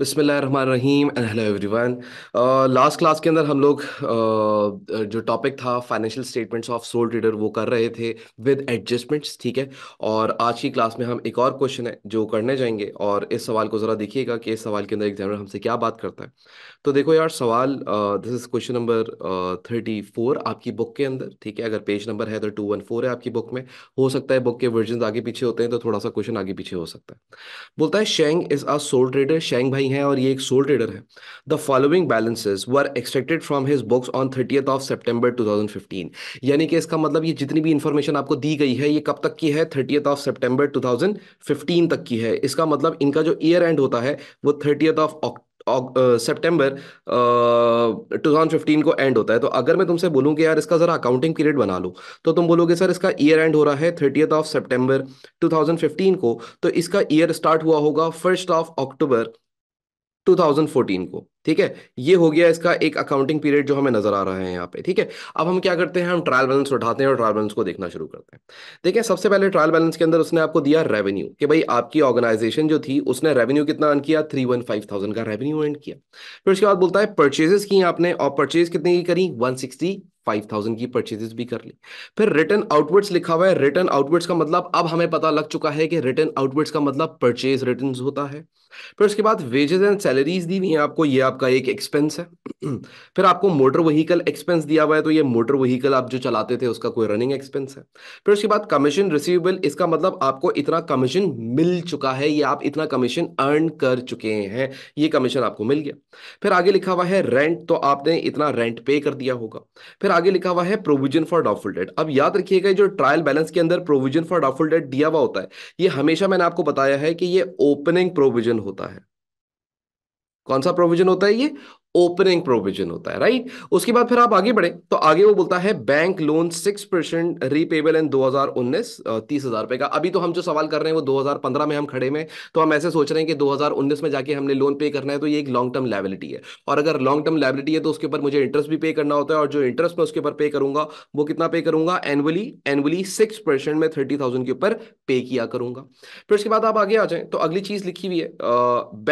बिसमीम and hello everyone last class के अंदर हम लोग uh, जो टॉपिक था financial statements of sole trader वो कर रहे थे विद एडजस्टमेंट्स ठीक है और आज की क्लास में हम एक और क्वेश्चन है जो करने जाएंगे और इस सवाल को ज़रा देखिएगा कि इस सवाल के अंदर एग्जामिनर हमसे क्या बात करता है तो देखो यार सवाल this is question number thirty four आपकी बुक के अंदर ठीक है अगर पेज नंबर है तो टू वन फोर है आपकी बुक में हो सकता है बुक के वर्जन आगे पीछे होते हैं तो थोड़ा सा क्वेश्चन आगे पीछे हो सकता है बोलता है शेंग इज़ अ सोल ट्रेडर शेंग भाई कंपनी है और ये एक सोल ट्रेडर है the following balances were expected from his books on thirtieth of September two thousand यानी कि इसका मतलब ये जितनी भी इन्फॉर्मेशन आपको दी गई है ये कब तक की है thirtieth of September two thousand तक की है इसका मतलब इनका जो ईयर एंड होता है वो थर्टियथ ऑफ सितंबर uh, 2015 को एंड होता है तो अगर मैं तुमसे बोलूं कि यार इसका ज़रा अकाउंटिंग पीरियड बना लो तो तुम बोलोगे सर इसका ईयर एंड हो रहा है थर्टियथ ऑफ सितंबर 2015 को तो इसका ईयर स्टार्ट हुआ होगा फर्स्ट ऑफ अक्टूबर 2014 को ठीक है ये हो गया इसका एक अकाउंटिंग पीरियड जो हमें नजर आ रहा है यहाँ पे ठीक है अब हम क्या करते हैं हम ट्रायल बैलेंस उठाते हैं और ट्रायल बैलेंस को देखना शुरू करते हैं देखिए सबसे पहले ट्रायल बैलेंस के अंदर उसने आपको दिया रेवेन्यू कि भाई आपकी ऑर्गेनाइजेशन जो थी उसने रेवेन्यू कितना अर्न किया थ्री का रेवेन्यू अर्न किया फिर उसके बाद बोलता है परचेजेस की आपने और परचेज कितने की करी वन 5000 की परचेजेस भी कर ली फिर रिटर्न आउटवर्ड्स लिखा हुआ है रिटर्न आउटवर्ड्स का मतलब अब हमें पता लग चुका है कि रिटर्न आउटवर्ड्स का मतलब परचेज रिटर्न्स होता है फिर उसके बाद वेजेस एंड सैलरीज दी हुई है आपको ये आपका एक एक्सपेंस है फिर आपको मोटर व्हीकल एक्सपेंस दिया हुआ है तो ये मोटर व्हीकल आप जो चलाते थे उसका कोई रनिंग एक्सपेंस है फिर उसके बाद कमीशन रिसीवेबल इसका मतलब आपको इतना कमीशन मिल चुका है ये आप इतना कमीशन अर्न कर चुके हैं ये कमीशन आपको मिल गया फिर आगे लिखा हुआ है रेंट तो आपने इतना रेंट पे कर दिया होगा फिर आगे लिखा हुआ है प्रोविजन फॉर डाउटफुल डेट अब याद रखिएगा जो ट्रायल बैलेंस के अंदर प्रोविजन फॉर डाउटफुल डेट दिया हुआ होता है ये हमेशा मैंने आपको बताया है कि ये ओपनिंग प्रोविजन होता है कौन सा प्रोविजन होता है ये ओपनिंग प्रोविजन होता है राइट उसके बाद फिर आप आगे बढ़े तो आगे वो बोलता है bank loan six percent repayable in 2019 तीस हजार रुपए का अभी तो हम जो सवाल कर रहे हैं वो 2015 में हम खड़े में तो हम ऐसे सोच रहे हैं कि 2019 में जाके हमने लोन पे करना है तो ये एक लॉन्ग टर्म लाइबिलिटी है और अगर लॉन्ग टर्म लाइबिलिटी है तो उसके ऊपर मुझे इंटरेस्ट भी पे करना होता है और जो इंटरेस्ट मैं उसके ऊपर पे करूंगा वो कितना पे करूंगा एनुअली एनुअली सिक्स परसेंट में थर्टी थाउजेंड के ऊपर पे किया करूंगा फिर उसके बाद आप आगे आ जाए तो अगली चीज लिखी हुई है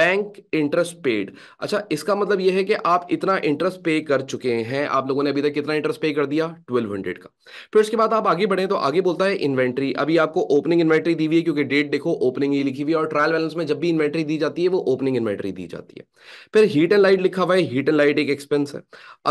बैंक इंटरेस्ट पेड अच्छा इसका मतलब यह है कि कि आप इतना इंटरेस्ट पे कर चुके हैं आप लोगों ने अभी तक कितना इंटरेस्ट पे कर दिया 1200 का फिर उसके बाद आप आगे बढ़े तो आगे बोलता है इन्वेंट्री अभी आपको ओपनिंग इन्वेंट्री दी हुई है क्योंकि डेट देखो ओपनिंग ही लिखी हुई है और ट्रायल बैलेंस में जब भी इन्वेंट्री दी जाती है वो ओपनिंग इन्वेंट्री दी जाती है फिर हीट एंड लाइट लिखा हुआ है हीट एंड लाइट एक एक्सपेंस है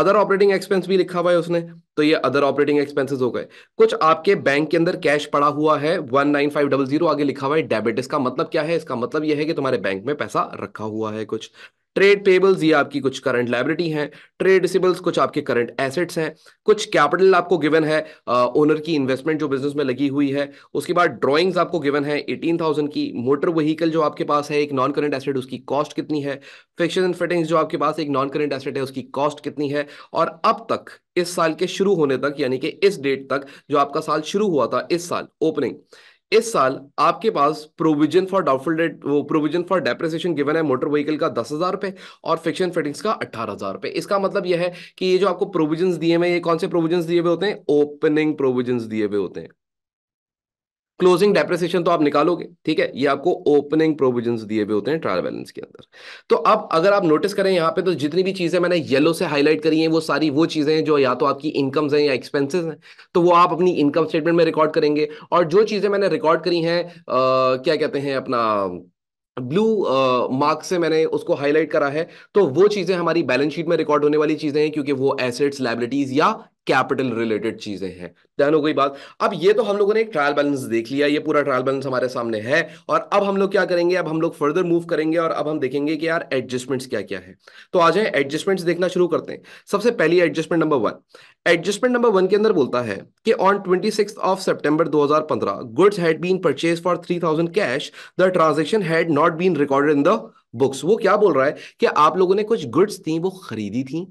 अदर ऑपरेटिंग एक्सपेंस भी लिखा हुआ है उसने तो ये अदर ऑपरेटिंग एक्सपेंसेस हो गए कुछ आपके बैंक के अंदर कैश पड़ा हुआ है one nine five double zero आगे लिखा हुआ है डेबिट इसका मतलब क्या है इसका मतलब ये है कि तुम्हारे बैंक में पैसा रखा हुआ है कुछ ट्रेड पेबल्स ये आपकी कुछ करंट लाइब्रिटी हैं ट्रेड डिसेबल्स कुछ आपके करंट एसेट्स हैं कुछ कैपिटल आपको गिवन है ओनर की इन्वेस्टमेंट जो बिजनेस में लगी हुई है उसके बाद ड्राइंग्स आपको गिवन है एटीन थाउजेंड की मोटर वहीकल जो आपके पास है एक नॉन करंट एसेट उसकी कॉस्ट कितनी है फिक्शन एंड फिटिंग्स जो आपके पास एक नॉन करंट एसेट है उसकी कॉस्ट कितनी है और अब तक इस साल के शुरू होने तक यानी कि इस डेट तक जो आपका साल शुरू हुआ था इस साल ओपनिंग इस साल आपके पास प्रोविजन फॉर डाउटफुल डेट वो प्रोविजन फॉर डेप्रिसिएशन गिवन है मोटर व्हीकल का दस हजार रुपए और फिक्शन फिटिंग्स का अट्ठारह हजार रुपए इसका मतलब यह है कि ये जो आपको प्रोविजन दिए हुए ये कौन से प्रोविजन दिए हुए होते हैं ओपनिंग प्रोविजन दिए हुए होते हैं क्लोजिंग डेप्रेसिएशन तो आप निकालोगे ठीक है ये आपको ओपनिंग प्रोविजंस दिए हुए होते हैं ट्रायल बैलेंस के अंदर तो अब अगर आप नोटिस करें यहाँ पे तो जितनी भी चीजें मैंने येलो से हाईलाइट करी हैं वो सारी वो चीजें हैं जो या तो आपकी इनकम्स हैं या एक्सपेंसेस हैं तो वो आप अपनी इनकम स्टेटमेंट में रिकॉर्ड करेंगे और जो चीजें मैंने रिकॉर्ड करी हैं क्या कहते हैं अपना ब्लू मार्क uh, से मैंने उसको हाईलाइट करा है तो वो चीज़ें हमारी बैलेंस शीट में रिकॉर्ड होने वाली चीज़ें हैं क्योंकि वो एसेट्स लाइबिलिटीज या कैपिटल रिलेटेड चीजें हैं ध्यान हो गई बात अब ये तो हम लोगों ने एक ट्रायल बैलेंस देख लिया ये पूरा ट्रायल बैलेंस हमारे सामने है और अब हम लोग क्या करेंगे अब हम लोग फर्दर मूव करेंगे और अब हम देखेंगे कि यार एडजस्टमेंट्स क्या क्या है तो आ जाए एडजस्टमेंट्स देखना शुरू करते हैं सबसे पहली adjustment number one adjustment number one के अंदर बोलता है कि ऑन ट्वेंटी ऑफ सेप्टेम्बर दो goods had been purchase for three cash the transaction had not been recorded in the books वो क्या बोल रहा है कि आप लोगों ने कुछ गुड्स थी वो खरीदी थी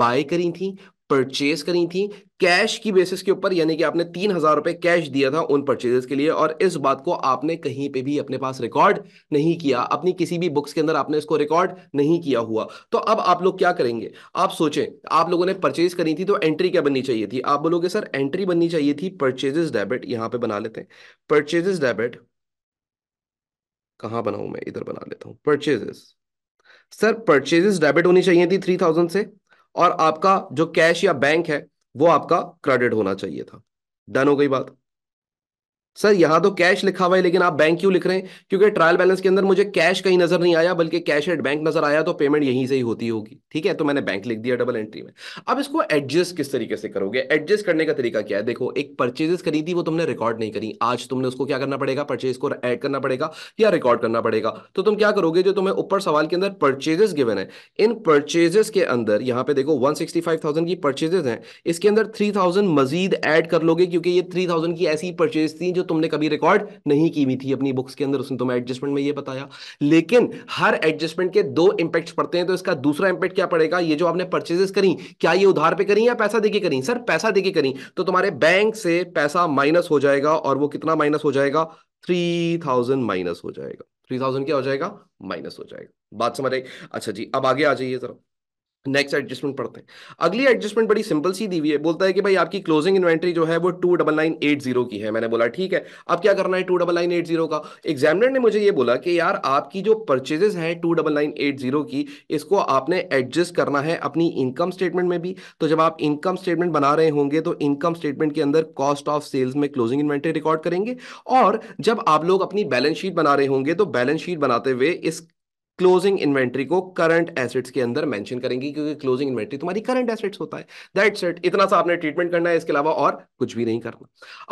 बाय करी थी परचेज करी थी कैश की बेसिस के ऊपर यानी कि आपने तीन हजार रुपए कैश दिया था उन परचेजेस के लिए और इस बात को आपने कहीं पे भी अपने पास रिकॉर्ड नहीं किया अपनी किसी भी बुक्स के अंदर आपने इसको रिकॉर्ड नहीं किया हुआ तो अब आप लोग क्या करेंगे आप सोचें आप लोगों ने परचेज करी थी तो एंट्री क्या बननी चाहिए थी आप बोलोगे सर एंट्री बननी चाहिए थी परचेजेस डेबिट यहां पर बना लेते हैं परचेजेस डेबिट कहा बनाऊ मैं इधर बना लेता हूँ परचेजेस सर परचेजेस डेबिट होनी चाहिए थी थ्री थाउजेंड से और आपका जो कैश या बैंक है वो आपका क्रेडिट होना चाहिए था डन हो गई बात सर यहाँ तो कैश लिखा हुआ है लेकिन आप बैंक क्यों लिख रहे हैं क्योंकि ट्रायल बैलेंस के अंदर मुझे कैश कहीं नजर नहीं आया बल्कि कैश एट बैंक नजर आया तो पेमेंट यहीं से ही होती होगी ठीक है तो मैंने बैंक लिख दिया डबल एंट्री में अब इसको एडजस्ट किस तरीके से करोगे एडजस्ट करने का तरीका क्या है देखो एक परचेजेस खरीदी वो तुमने रिकॉर्ड नहीं करी आज तुमने उसको क्या करना पड़ेगा परचेज को एड करना पड़ेगा या रिकॉर्ड करना पड़ेगा तो तुम क्या करोगे जो तुम्हें ऊपर सवाल के अंदर परचेजेस गिवन है इन परचेजेस के अंदर यहाँ पे देखो वन की परचेजेस हैं इसके अंदर थ्री मजीद एड कर लोगे क्योंकि ये थ्री की ऐसी परचेज थी जो तुमने कभी रिकॉर्ड नहीं की हुई थी अपनी बुक्स के अंदर उसने तुम्हें एडजस्टमेंट में ये बताया लेकिन हर एडजस्टमेंट के दो इंपैक्ट पड़ते हैं तो इसका दूसरा इंपैक्ट क्या पड़ेगा ये जो आपने परचेजेस करी क्या ये उधार पे करी या पैसा देके करी सर पैसा देके करी तो तुम्हारे बैंक से पैसा माइनस हो जाएगा और वो कितना माइनस हो जाएगा थ्री थाउजेंड माइनस हो जाएगा थ्री थाउजेंड क्या हो जाएगा माइनस हो जाएगा बात समझ आई अच्छा जी अब आगे आ जाइए जरा नेक्स्ट एडजस्टमेंट पढ़ते हैं अगली एडजस्टमेंट बड़ी सिंपल सी दी हुई है बोलता है कि भाई आपकी क्लोजिंग इन्वेंट्री जो है वो two double nine eight zero की है मैंने बोला ठीक है अब क्या करना है two double nine eight zero का एग्जामिनर ने मुझे ये बोला कि यार आपकी जो परचेजेस है two double nine eight zero की इसको आपने एडजस्ट करना है अपनी इनकम स्टेटमेंट में भी तो जब आप इनकम स्टेटमेंट बना रहे होंगे तो इनकम स्टेटमेंट के अंदर कॉस्ट ऑफ सेल्स में क्लोजिंग इन्वेंट्री रिकॉर्ड करेंगे और जब आप लोग अपनी बैलेंस शीट बना रहे होंगे तो बैलेंस शीट बनाते हुए इस क्लोजिंग इन्वेंट्री को करंट एसेट्स के अंदर मेंशन करेंगे क्योंकि क्लोजिंग इन्वेंट्री तुम्हारी करंट एसेट्स होता है दैट्स इट इतना सा आपने ट्रीटमेंट करना है इसके अलावा और कुछ भी नहीं करना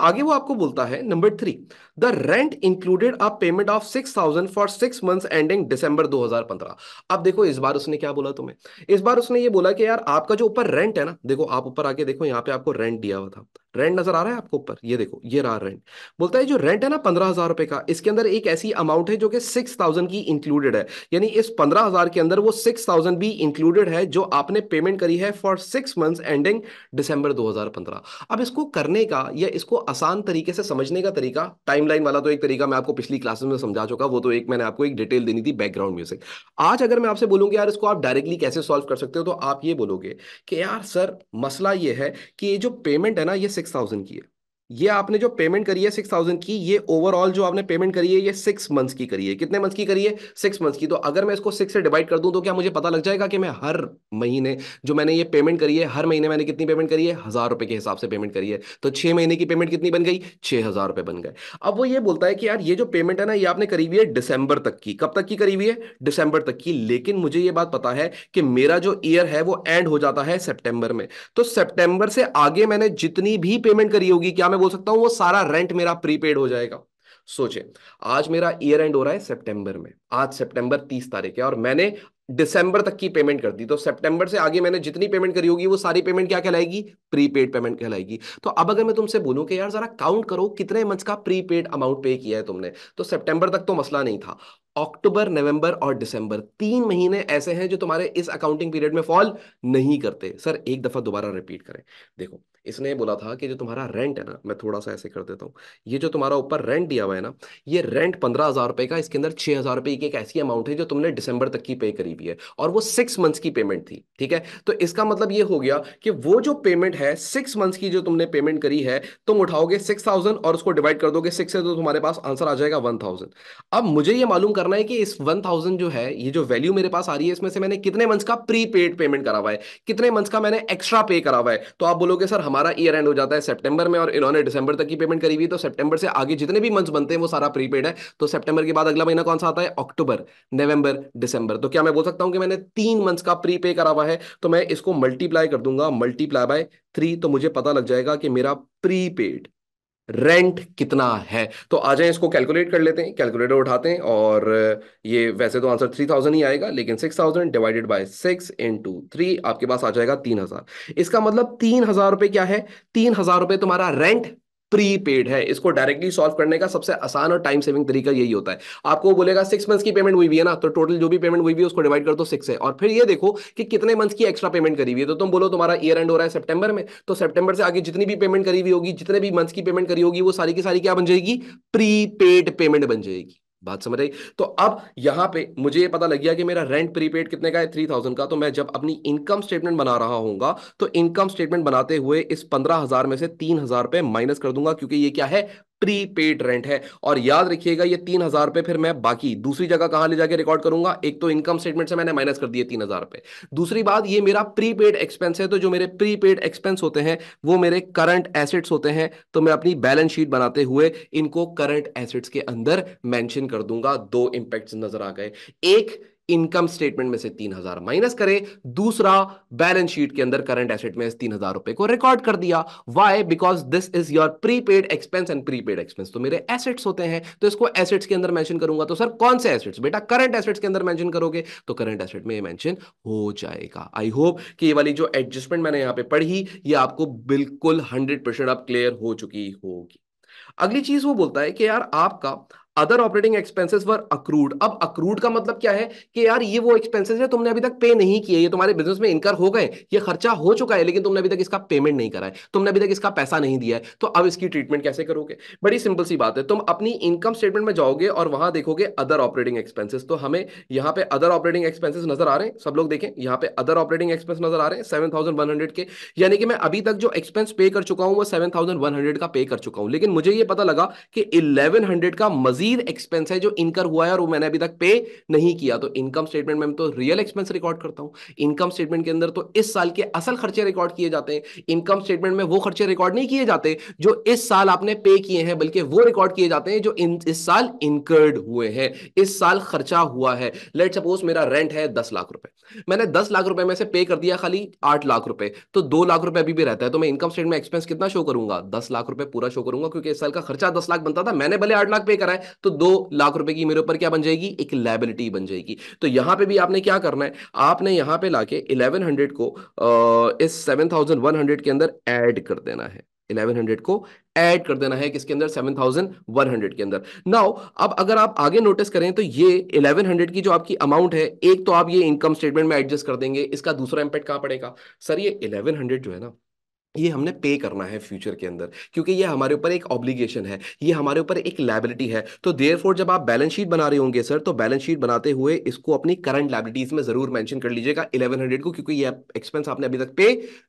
आगे वो आपको बोलता है number three the rent included a payment of six thousand for six months ending December दो हजार पंद्रह अब देखो इस बार उसने क्या बोला तुम्हें इस बार उसने ये बोला कि यार आपका जो ऊपर रेंट है ना देखो आप ऊपर आके देखो यहाँ पे आपको रेंट दिया हुआ था रेंट नजर आ रहा है आपको ऊपर ये देखो ये रहा रेंट बोलता है जो रेंट है ना पंद्रह हजार रुपए का इसके अंदर एक ऐसी अमाउंट है जो कि सिक्स थाउजेंड की इंक्लूडेड है यानी इस पंद्रह हजार के अंदर वो सिक्स थाउजेंड भी इंक्लूडेड है जो आपने पेमेंट करी है for six months ending December दो हजार पंद्रह अब इसको करने का या इसको आसान तरीके से समझने का तरीका टाइमलाइन वाला तो एक तरीका मैं आपको पिछली क्लासेस में समझा चुका वो तो एक मैंने आपको एक डिटेल देनी थी बैकग्राउंड म्यूजिक आज अगर मैं आपसे बोलूंगी यार इसको आप डायरेक्टली कैसे सॉल्व कर सकते हो तो आप ये बोलोगे कि यार सर मसला ये है कि ये जो पेमेंट है ना ये सिक्स थाउजेंड की है ये आपने जो पेमेंट करी है सिक्स थाउजेंड की ये ओवरऑल जो आपने पेमेंट करी है ये सिक्स मंथ्स की करी है कितने मंथ्स की करी है सिक्स मंथ्स की तो अगर मैं इसको सिक्स से डिवाइड कर दूं तो क्या मुझे पता लग जाएगा कि मैं हर महीने जो मैंने ये पेमेंट करी है हर महीने मैंने कितनी पेमेंट करी है हजार रुपए के हिसाब से पेमेंट करी है तो छह महीने की पेमेंट कितनी बन गई छह हजार रुपए बन गए अब वो ये बोलता है कि यार ये जो पेमेंट है ना ये आपने करी हुई है डिसंबर तक की कब तक की करी हुई है डिसंबर तक की लेकिन मुझे ये बात पता है कि मेरा जो ईयर है वो एंड हो जाता है सेप्टेंबर में तो सेप्टेंबर से आगे मैंने जितनी भी पेमेंट करी होगी क्या मैं बोल सकता हूं वो सारा रेंट मेरा प्रीपेड हो जाएगा सोचे आज मेरा ईयर एंड हो रहा है सितंबर में आज सितंबर तीस तारीख है और मैंने दिसंबर तक की पेमेंट कर दी तो सितंबर से आगे मैंने जितनी पेमेंट करी होगी वो सारी पेमेंट क्या कहलाएगी प्रीपेड पेमेंट कहलाएगी तो अब अगर मैं तुमसे बोलूं कि यार जरा काउंट करो कितने मंथ का प्रीपेड अमाउंट पे किया है तुमने तो सितंबर तक तो मसला नहीं था अक्टूबर नवंबर और दिसंबर तीन महीने ऐसे हैं जो तुम्हारे इस अकाउंटिंग पीरियड में फॉल नहीं करते सर एक दफा दोबारा रिपीट करें देखो इसने बोला था कि जो तुम्हारा रेंट है ना मैं थोड़ा सा ऐसे कर देता हूँ ये जो तुम्हारा ऊपर रेंट दिया हुआ है ना ये रेंट पंद्रह हज़ार रुपए का इसके अंदर छह हज़ार रुपए की एक ऐसी अमाउंट है जो तुमने दिसंबर तक की पे करी हुई है और वो सिक्स मंथ्स की पेमेंट थी ठीक है तो इसका मतलब ये हो गया कि वो जो पेमेंट है सिक्स मंथ्स की जो तुमने पेमेंट करी है तुम उठाओगे सिक्स थाउजेंड और उसको डिवाइड कर दोगे सिक्स से तो तुम्हारे पास आंसर आ जाएगा वन थाउजेंड अब मुझे ये मालूम करना है कि इस वन थाउजेंड जो है ये जो वैल्यू मेरे पास आ रही है इसमें से मैंने कितने मंथ्स का प्री पेड पेमेंट करा हुआ है कितने मंथ्स का मैंने एक्स्ट्रा पे करा हुआ है तो आप बोलोगे सर हमारा ईयर एंड हो जाता है सेप्टेबर में और इन्होंने डिसंबर तक की पेमेंट करी हुई तो सेप्टेबर से आगे जितने भी मंथ बनते हैं वो सारा प्रीपेड है तो सेप्टेबर के बाद अगला महीना कौन सा आता है अक्टूबर नवंबर दिसंबर तो क्या मैं बोल सकता हूँ कि मैंने तीन मंथ्स का प्री करा हुआ है तो मैं इसको मल्टीप्लाई कर दूंगा मल्टीप्लाई बाय थ्री तो मुझे पता लग जाएगा कि मेरा प्रीपेड रेंट कितना है तो आ जाए इसको कैलकुलेट कर लेते हैं कैलकुलेटर उठाते हैं और ये वैसे तो आंसर थ्री थाउजेंड ही आएगा लेकिन six thousand divided by six into three आपके पास आ जाएगा तीन हजार इसका मतलब तीन हजार रुपए क्या है तीन हजार रुपए तुम्हारा रेंट प्री पेड है इसको डायरेक्टली सॉल्व करने का सबसे आसान और टाइम सेविंग तरीका यही होता है आपको बोलेगा सिक्स मंथ्स की पेमेंट हुई भी है ना तो टोटल जो भी पेमेंट हुई भी है उसको डिवाइड कर दो तो सिक्स है और फिर ये देखो कि कितने मंथ्स की एक्स्ट्रा पेमेंट करी हुई है तो तुम बोलो तुम्हारा ईयर एंड हो रहा है सेप्टेबर में तो सेप्टेबर से आगे जितनी भी पेमेंट करी हुई होगी जितने भी मंथ्स की पेमेंट करी होगी वो सारी की सारी क्या बन जाएगी प्री पेड पेमेंट बन जाएगी बात समझ आई तो अब यहां पे मुझे ये पता लग गया कि मेरा रेंट प्रीपेड कितने का है थ्री थाउजेंड का तो मैं जब अपनी इनकम स्टेटमेंट बना रहा हूँ तो इनकम स्टेटमेंट बनाते हुए इस पंद्रह हजार में से तीन हजार रुपए माइनस कर दूंगा क्योंकि ये क्या है प्रीपेड रेंट है और याद रखिएगा ये तीन हजार रुपए फिर मैं बाकी दूसरी जगह कहां ले जाके रिकॉर्ड करूंगा एक तो इनकम स्टेटमेंट से मैंने माइनस कर दिए तीन हजार रुपए दूसरी बात ये मेरा प्रीपेड एक्सपेंस है तो जो मेरे प्रीपेड एक्सपेंस होते हैं वो मेरे करंट एसेट्स होते हैं तो मैं अपनी बैलेंस शीट बनाते हुए इनको करंट एसेट्स के अंदर मैंशन कर दूंगा दो इंपैक्ट नजर आ गए एक इनकम स्टेटमेंट में से तीन हजार माइनस करें दूसरा बैलेंस शीट के अंदर करंट एसेट में तीन हजार रुपए को रिकॉर्ड कर दिया why because this is your prepaid expense and prepaid expense तो मेरे एसेट्स होते हैं तो इसको एसेट्स के अंदर मेंशन करूंगा तो सर कौन से एसेट्स बेटा करंट एसेट्स के अंदर मेंशन करोगे तो करंट एसेट में मेंशन हो जाएगा आई होप कि ये वाली जो एडजस्टमेंट मैंने यहां पे पढ़ी ये आपको बिल्कुल हंड्रेड परसेंट अब क्लियर हो चुकी होगी अगली चीज वो बोलता है कि यार आपका other operating expenses were accrued अब अक्रूड का मतलब क्या है कि यार ये वो एक्सपेंसेस है तुमने अभी तक पे नहीं किए ये तुम्हारे बिजनेस में इनकर हो गए ये खर्चा हो चुका है लेकिन तुमने अभी तक इसका पेमेंट नहीं करा है तुमने अभी तक इसका पैसा नहीं दिया है तो अब इसकी ट्रीटमेंट कैसे करोगे बड़ी सिंपल सी बात है तुम अपनी इनकम स्टेटमेंट में जाओगे और वहां देखोगे अदर ऑपरेटिंग एक्सपेंसेस तो हमें यहाँ पे अदर ऑपरेटिंग एक्सपेंसेस नजर आ रहे हैं सब लोग देखें यहाँ पे अदर ऑपरेटिंग एक्सपेंस नजर आ रहे हैं सेवन थाउजेंड वन हंड्रेड के यानी कि मैं अभी तक जो एक्सपेंस पे कर चुका हूँ वो सेवन थाउजेंड वन हंड्रेड का पे कर चुका हूँ लेकिन मुझे ये पता लगा कि इलेवन हंड्रेड का मजीद मजीद एक्सपेंस है जो इनकर हुआ है और वो मैंने अभी तक पे नहीं किया तो इनकम स्टेटमेंट में तो रियल एक्सपेंस रिकॉर्ड करता हूं इनकम स्टेटमेंट के अंदर तो इस साल के असल खर्चे रिकॉर्ड किए जाते हैं इनकम स्टेटमेंट में वो खर्चे रिकॉर्ड नहीं किए जाते जो इस साल आपने पे किए हैं बल्कि वो रिकॉर्ड किए जाते हैं जो इन, इस साल इनकर्ड हुए हैं इस साल खर्चा हुआ है लेट सपोज मेरा रेंट है दस लाख रुपए मैंने दस लाख रुपए में से पे कर दिया खाली आठ लाख रुपए तो दो लाख रुपए अभी भी रहता है तो मैं इनकम स्टेट में एक्सपेंस कितना शो करूंगा दस लाख रुपए पूरा शो करूंगा क्योंकि इस साल का खर्चा दस लाख बनता था मैंने भले आठ लाख पे करा है तो दो लाख रुपए की मेरे ऊपर क्या बन जाएगी एक लाइबिलिटी बन जाएगी तो यहां पे भी आपने क्या करना है आपने यहां पे लाके इलेवन हंड्रेड को आ, इस सेवन थाउजेंड वन हंड्रेड के अंदर ऐड कर देना है 1100 को ऐड कर देना है किसके अंदर 7100 के अंदर नाउ अब अगर आप आगे नोटिस करें तो ये 1100 की जो आपकी अमाउंट है एक तो आप ये इनकम स्टेटमेंट में एडजस्ट कर देंगे इसका दूसरा इंपैक्ट कहां पड़ेगा सर ये 1100 जो है ना ये हमने पे करना है फ्यूचर के अंदर क्योंकि ये हमारे ऊपर एक ऑब्लिगेशन है ये हमारे ऊपर एक लाइबिलिटी है तो देयर जब आप बैलेंस शीट बना रहे होंगे सर तो बैलेंस शीट बनाते हुए इसको अपनी करंट लाइबिलिटीज में जरूर मेंशन कर लीजिएगा 1100 को क्योंकि ये एक्सपेंस आपने अभी तक पे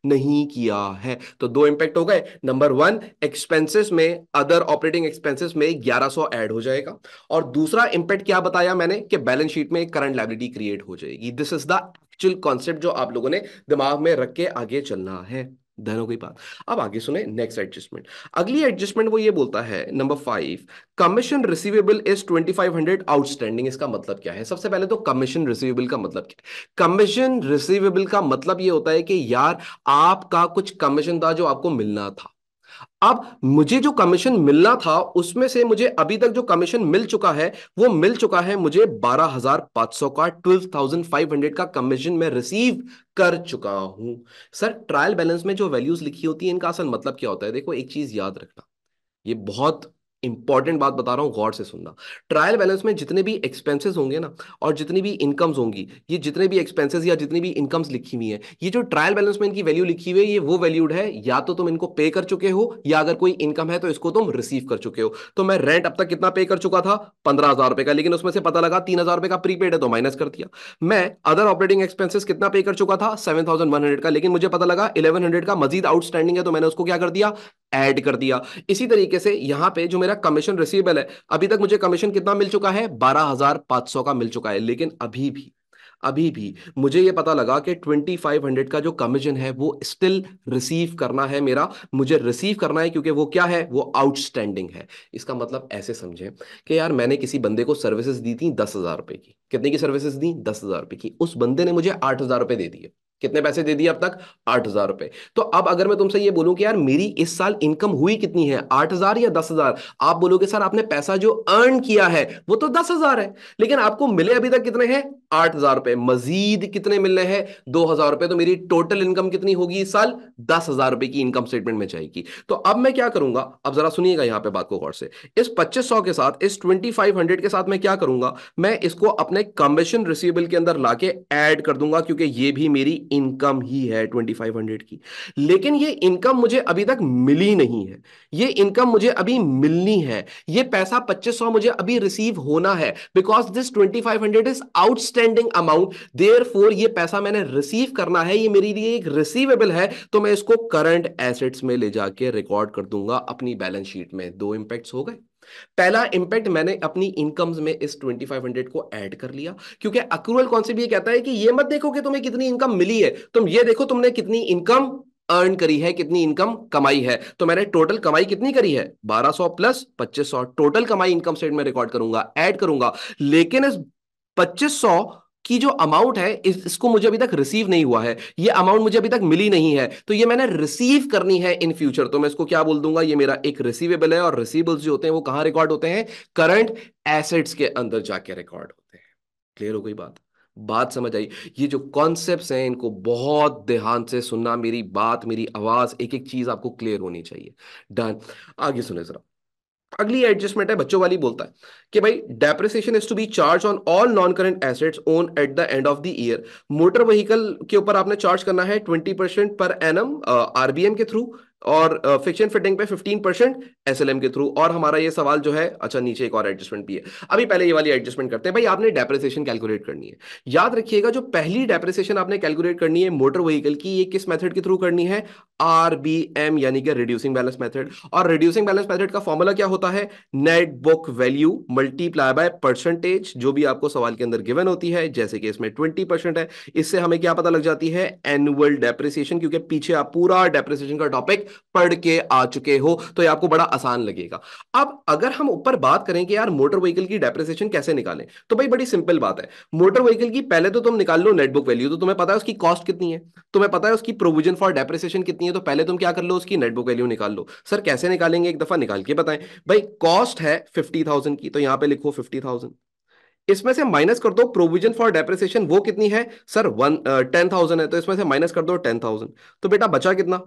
नहीं किया है तो दो इंपैक्ट हो गए नंबर वन एक्सपेंसिस में अदर ऑपरेटिंग एक्सपेंसिस में ग्यारह एड हो जाएगा और दूसरा इंपैक्ट क्या बताया मैंने कि बैलेंस शीट में करंट लाइबिलिटी क्रिएट हो जाएगी this is the actual concept जो आप लोगों ने दिमाग में रख के आगे चलना है धन हो गई बात अब आगे सुने नेक्स्ट एडजस्टमेंट अगली एडजस्टमेंट वो ये बोलता है number five commission receivable is twenty five hundred outstanding इसका मतलब क्या है सबसे पहले तो कमीशन रिसीवेबल का मतलब क्या है कमीशन रिसीवेबल का मतलब ये होता है कि यार आपका कुछ कमीशन था जो आपको मिलना था अब मुझे जो कमीशन मिलना था उसमें से मुझे अभी तक जो कमीशन मिल चुका है वो मिल चुका है मुझे 12,500 का 12,500 का कमीशन मैं रिसीव कर चुका हूं सर ट्रायल बैलेंस में जो वैल्यूज लिखी होती है इनका असल मतलब क्या होता है देखो एक चीज याद रखना ये बहुत इंपॉर्टेंट बात बता रहा हूं गौर से सुनना ट्रायल बैलेंस में जितने भी एक्सपेंसेस होंगे ना और जितनी भी इनकम्स होंगी ये जितने भी एक्सपेंसेस या जितनी भी इनकम्स लिखी हुई है ये जो ट्रायल बैलेंस में इनकी वैल्यू लिखी हुई है ये वो वैल्यूड है या तो तुम इनको पे कर चुके हो या अगर कोई इनकम है तो इसको तुम रिसीव कर चुके हो तो मैं रेंट अब तक कितना पे कर चुका था पंद्रह का लेकिन उसमें से पता लगा तीन का प्रीपेड है तो माइनस कर दिया मैं अदर ऑपरेटिंग एक्सपेंसिस कितना पे कर चुका था सेवन का लेकिन मुझे पता लगा इलेवन का मजीद आउटस्टैंडिंग है तो मैंने उसको क्या कर दिया एड कर दिया इसी तरीके से यहां पर जो मेरा मेरा कमीशन रिसीवेबल है अभी तक मुझे कमीशन कितना मिल चुका है बारह हजार पांच सौ का मिल चुका है लेकिन अभी भी अभी भी मुझे ये पता लगा कि 2500 का जो कमीशन है वो स्टिल रिसीव करना है मेरा मुझे रिसीव करना है क्योंकि वो क्या है वो आउटस्टैंडिंग है इसका मतलब ऐसे समझे कि यार मैंने किसी बंदे को सर्विसेज दी थी दस हज़ार रुपए की कितने की सर्विसेज दी दस हज़ार रुपए की उस बंदे ने मुझे आठ हज़ार रुपए दे दिए कितने पैसे दे दिए अब तक आठ हजार रुपए तो अब अगर मैं तुमसे ये बोलूं कि यार मेरी इस साल इनकम हुई कितनी है आठ हजार या दस हजार आप बोलोगे सर आपने पैसा जो अर्न किया है वो तो दस हजार है लेकिन आपको मिले अभी तक कितने हैं आठ हजार रुपए मजीद कितने मिलने हैं दो हजार रुपए तो मेरी टोटल इनकम कितनी होगी इस साल दस हजार रुपए की इनकम स्टेटमेंट में जाएगी तो अब मैं क्या करूंगा अब जरा सुनिएगा यहां पे बात को गौर से इस पच्चीस सौ के साथ इस ट्वेंटी फाइव हंड्रेड के साथ मैं क्या करूंगा मैं इसको अपने कमीशन रिसीवेबल के अंदर लाके एड कर दूंगा क्योंकि ये भी मेरी इनकम ही है ट्वेंटी फाइव हंड्रेड की लेकिन ये इनकम मुझे अभी तक मिली नहीं है ये इनकम मुझे अभी मिलनी है ये पैसा पच्चीस सौ मुझे अभी रिसीव होना है because this twenty five hundred is outstanding amount therefore ये पैसा मैंने रिसीव करना है ये मेरे लिए एक रिसीवेबल है तो मैं इसको करंट एसेट्स में ले जाके रिकॉर्ड कर दूंगा अपनी बैलेंस शीट में दो इंपैक्ट्स हो गए पहला इंपैक्ट मैंने अपनी इनकम्स में इस 2500 को ऐड कर लिया क्योंकि अक्रूवल कॉन्सेप्ट ये कहता है कि ये मत देखो कि तुम्हें कितनी इनकम मिली है तुम ये देखो तुमने कितनी इनकम अर्न करी है कितनी इनकम कमाई है तो मैंने टोटल कमाई कितनी करी है 1200 प्लस 2500 टोटल कमाई इनकम स्टेट में रिकॉर्ड करूंगा ऐड करूंगा लेकिन इस 2500 कि जो अमाउंट है इस, इसको मुझे अभी तक रिसीव नहीं हुआ है ये अमाउंट मुझे अभी तक मिली नहीं है तो ये मैंने रिसीव करनी है इन फ्यूचर तो मैं इसको क्या बोल दूंगा ये मेरा एक रिसीवेबल है और रिसीवेबल्स जो होते हैं वो कहां रिकॉर्ड होते हैं करंट एसेट्स के अंदर जाके रिकॉर्ड होते हैं क्लियर हो गई बात बात समझ आई ये जो कॉन्सेप्ट हैं इनको बहुत ध्यान से सुनना मेरी बात मेरी आवाज एक एक चीज आपको क्लियर होनी चाहिए डन आगे सुने जरा अगली एडजस्टमेंट है बच्चों वाली बोलता है कि भाई depreciation is to be charge on all non current assets own at the end of the year motor vehicle के ऊपर आपने चार्ज करना है twenty percent per annum RBM के थ्रू और फिक्शन फिटिंग पे 15 परसेंट एस के थ्रू और हमारा ये सवाल जो है अच्छा नीचे एक और एडजस्टमेंट भी है अभी पहले ये वाली एडजस्टमेंट करते हैं भाई आपने डेप्रिसिएशन कैलकुलेट करनी है याद रखिएगा जो पहली डेप्रिसिएशन आपने कैलकुलेट करनी है मोटर व्हीकल की ये किस मेथड के थ्रू करनी है आर यानी कि रिड्यूसिंग बैलेंस मैथड और रिड्यूसिंग बैलेंस मैथड का फॉर्मूला क्या होता है net book value multiply by percentage जो भी आपको सवाल के अंदर गिवन होती है जैसे कि इसमें ट्वेंटी है इससे हमें क्या पता लग जाती है एनुअल डेप्रिसिएशन क्योंकि पीछे आप पूरा डेप्रिसिएशन का टॉपिक पढ़ के आ चुके हो तो ये आपको बड़ा आसान लगेगा अब अगर हम ऊपर बात करें कि यार मोटर व्हीकल की डेप्रिसिएशन कैसे निकालें तो भाई बड़ी सिंपल बात है मोटर व्हीकल की पहले तो तुम निकाल लो नेटबुक वैल्यू तो तुम्हें पता है उसकी कॉस्ट कितनी है तुम्हें पता है उसकी प्रोविजन फॉर डेप्रिसिएशन कितनी है तो पहले तुम क्या कर लो उसकी नेटबुक वैल्यू निकाल लो सर कैसे निकालेंगे एक दफा निकाल के बताएं भाई कॉस्ट है फिफ्टी की तो यहां पर लिखो फिफ्टी इसमें से माइनस कर दो प्रोविजन फॉर डेप्रिसिएशन वो कितनी है सर वन टेन थाउजेंड है तो इसमें से माइनस कर दो टेन थाउजेंड तो बेटा बचा कितना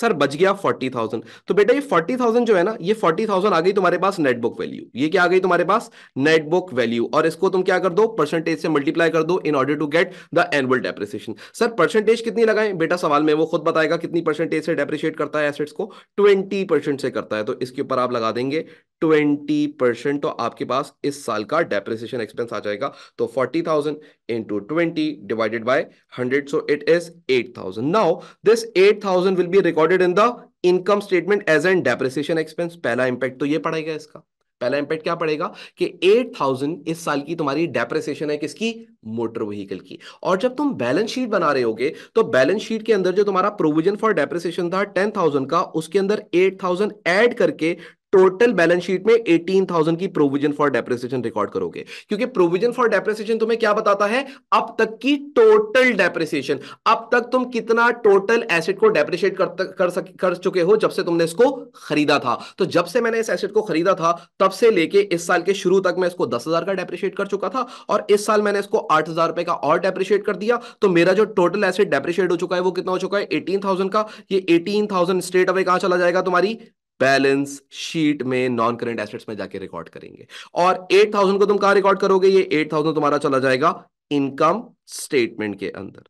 सर बच गया फोर्टी थाउजेंड तो बेटा ये फोर्टी थाउजेंड जो है ना ये फोर्टी थाउजेंड आ गई तुम्हारे पास नेट बुक वैल्यू ये क्या आ गई तुम्हारे पास नेट बुक वैल्यू और इसको तुम क्या कर दो परसेंटेज से मल्टीप्लाई कर दो in order to get the annual depreciation sir percentage कितनी लगाए बेटा सवाल में वो खुद बताएगा कितनी परसेंटेज से डेप्रिशिएट करता है एसेट्स को ट्वेंटी से करता है तो इसके ऊपर आप लगा देंगे ट्वेंटी परसेंट तो आपके पास इस साल का डेप्रिसिएशन एक्सपेंस आ जाएगा तो forty thousand into twenty divided by hundred so it is eight thousand now this eight thousand will be recorded in the income statement as an depreciation expense पहला impact तो ये पड़ेगा इसका पहला इंपैक्ट क्या पड़ेगा कि 8000 इस साल की तुम्हारी डेप्रिसिएशन है किसकी मोटर व्हीकल की और जब तुम बैलेंस शीट बना रहे होगे तो बैलेंस शीट के अंदर जो तुम्हारा प्रोविजन फॉर डेप्रिसिएशन था 10000 का उसके अंदर 8000 ऐड करके टोटल बैलेंस शीट में एटीन थाउजेंड की प्रोविजन फॉर डेप्रेसिएशन रिकॉर्ड करोगे क्योंकि प्रोविजन फॉर डेप्रेसिएशन तुम्हें क्या बताता है अब तक की टोटल डेप्रेसिएशन अब तक तुम कितना टोटल एसेट को डेप्रिशिएट कर, कर, कर चुके हो जब से तुमने इसको खरीदा था तो जब से मैंने इस एसेट को खरीदा था तब से लेके इस साल के शुरू तक मैं इसको दस हजार का डेप्रिशिएट कर चुका था और इस साल मैंने इसको आठ हजार रुपए का और डेप्रिशिएट कर दिया तो मेरा जो टोटल एसेट डेप्रिशिएट हो चुका है वो कितना हो चुका है एटीन थाउजेंड का ये एटीन थाउजेंड स्ट्रेट अवे कहां चला जाएगा तुम्हारी बैलेंस शीट में नॉन करेंट एसेट्स में जाके रिकॉर्ड करेंगे और 8000 को तुम कहां रिकॉर्ड करोगे ये 8000 तुम्हारा चला जाएगा इनकम स्टेटमेंट के अंदर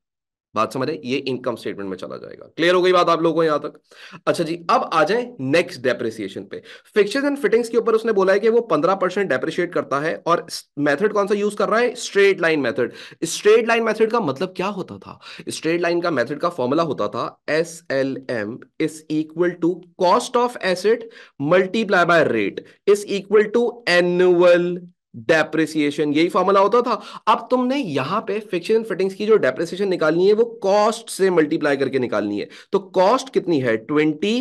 बात समझ आई ये इनकम स्टेटमेंट में चला जाएगा क्लियर हो गई बात आप लोगों को यहां तक अच्छा जी अब आ जाए नेक्स्ट डेप्रिसिएशन पे फिक्चर्स एंड फिटिंग्स के ऊपर उसने बोला है कि वो पंद्रह परसेंट डेप्रिशिएट करता है और मेथड कौन सा यूज कर रहा है straight line method straight line method का मतलब क्या होता था स्ट्रेट लाइन का मेथड का फॉर्मूला होता था S L M is equal to cost of asset multiply by rate is equal to annual depreciation यही फॉर्मूला होता था अब तुमने यहां पे फिक्शन फिटिंग्स की जो डेप्रिसिएशन निकालनी है वो कॉस्ट से मल्टीप्लाई करके निकालनी है तो कॉस्ट कितनी है ट्वेंटी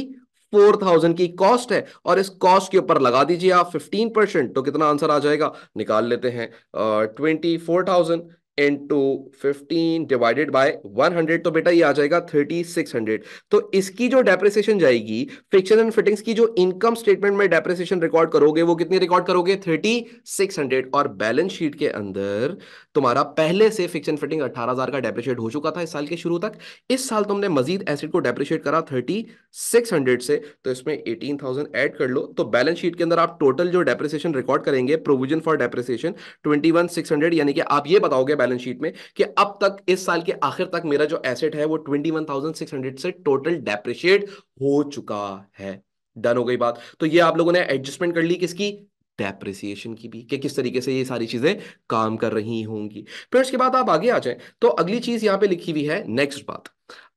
फोर थाउजेंड की कॉस्ट है और इस कॉस्ट के ऊपर लगा दीजिए आप फिफ्टीन परसेंट तो कितना आंसर आ जाएगा निकाल लेते हैं twenty four thousand into fifteen divided by one hundred तो बेटा ये आ जाएगा थर्टी सिक्स हंड्रेड तो इसकी जो डेप्रिसिएशन जाएगी फिक्शन एंड फिटिंग्स की जो इनकम स्टेटमेंट में डेप्रिसिएशन रिकॉर्ड करोगे वो कितनी रिकॉर्ड करोगे थर्टी सिक्स हंड्रेड और बैलेंस शीट के अंदर तुम्हारा पहले से फिक्स एंड फिटिंग अठारह हजार का डेप्रिशिएट हो चुका था इस साल के शुरू तक इस साल तुमने मजीद एसेट को डेप्रिशिएट करा थर्टी सिक्स हंड्रेड से तो इसमें एटीन थाउजेंड एड कर लो तो बैलेंस शीट के अंदर आप टोटल जो डेप्रिसिएशन रिकॉर्ड करेंगे provision for depreciation twenty one six hundred यानी कि आप ये बताओगे बैलेंस शीट में कि अब तक इस साल के आखिर तक मेरा जो एसेट है वो twenty one thousand six hundred से टोटल डेप्रिशिएट हो चुका है डन हो गई बात तो ये आप लोगों ने एडजस्टमेंट कर ली किसकी डेप्रिसिएशन की भी कि किस तरीके से ये सारी चीज़ें काम कर रही होंगी फिर उसके बाद आप आगे आ जाए तो अगली चीज़ यहां पे लिखी हुई है नेक्स्ट बात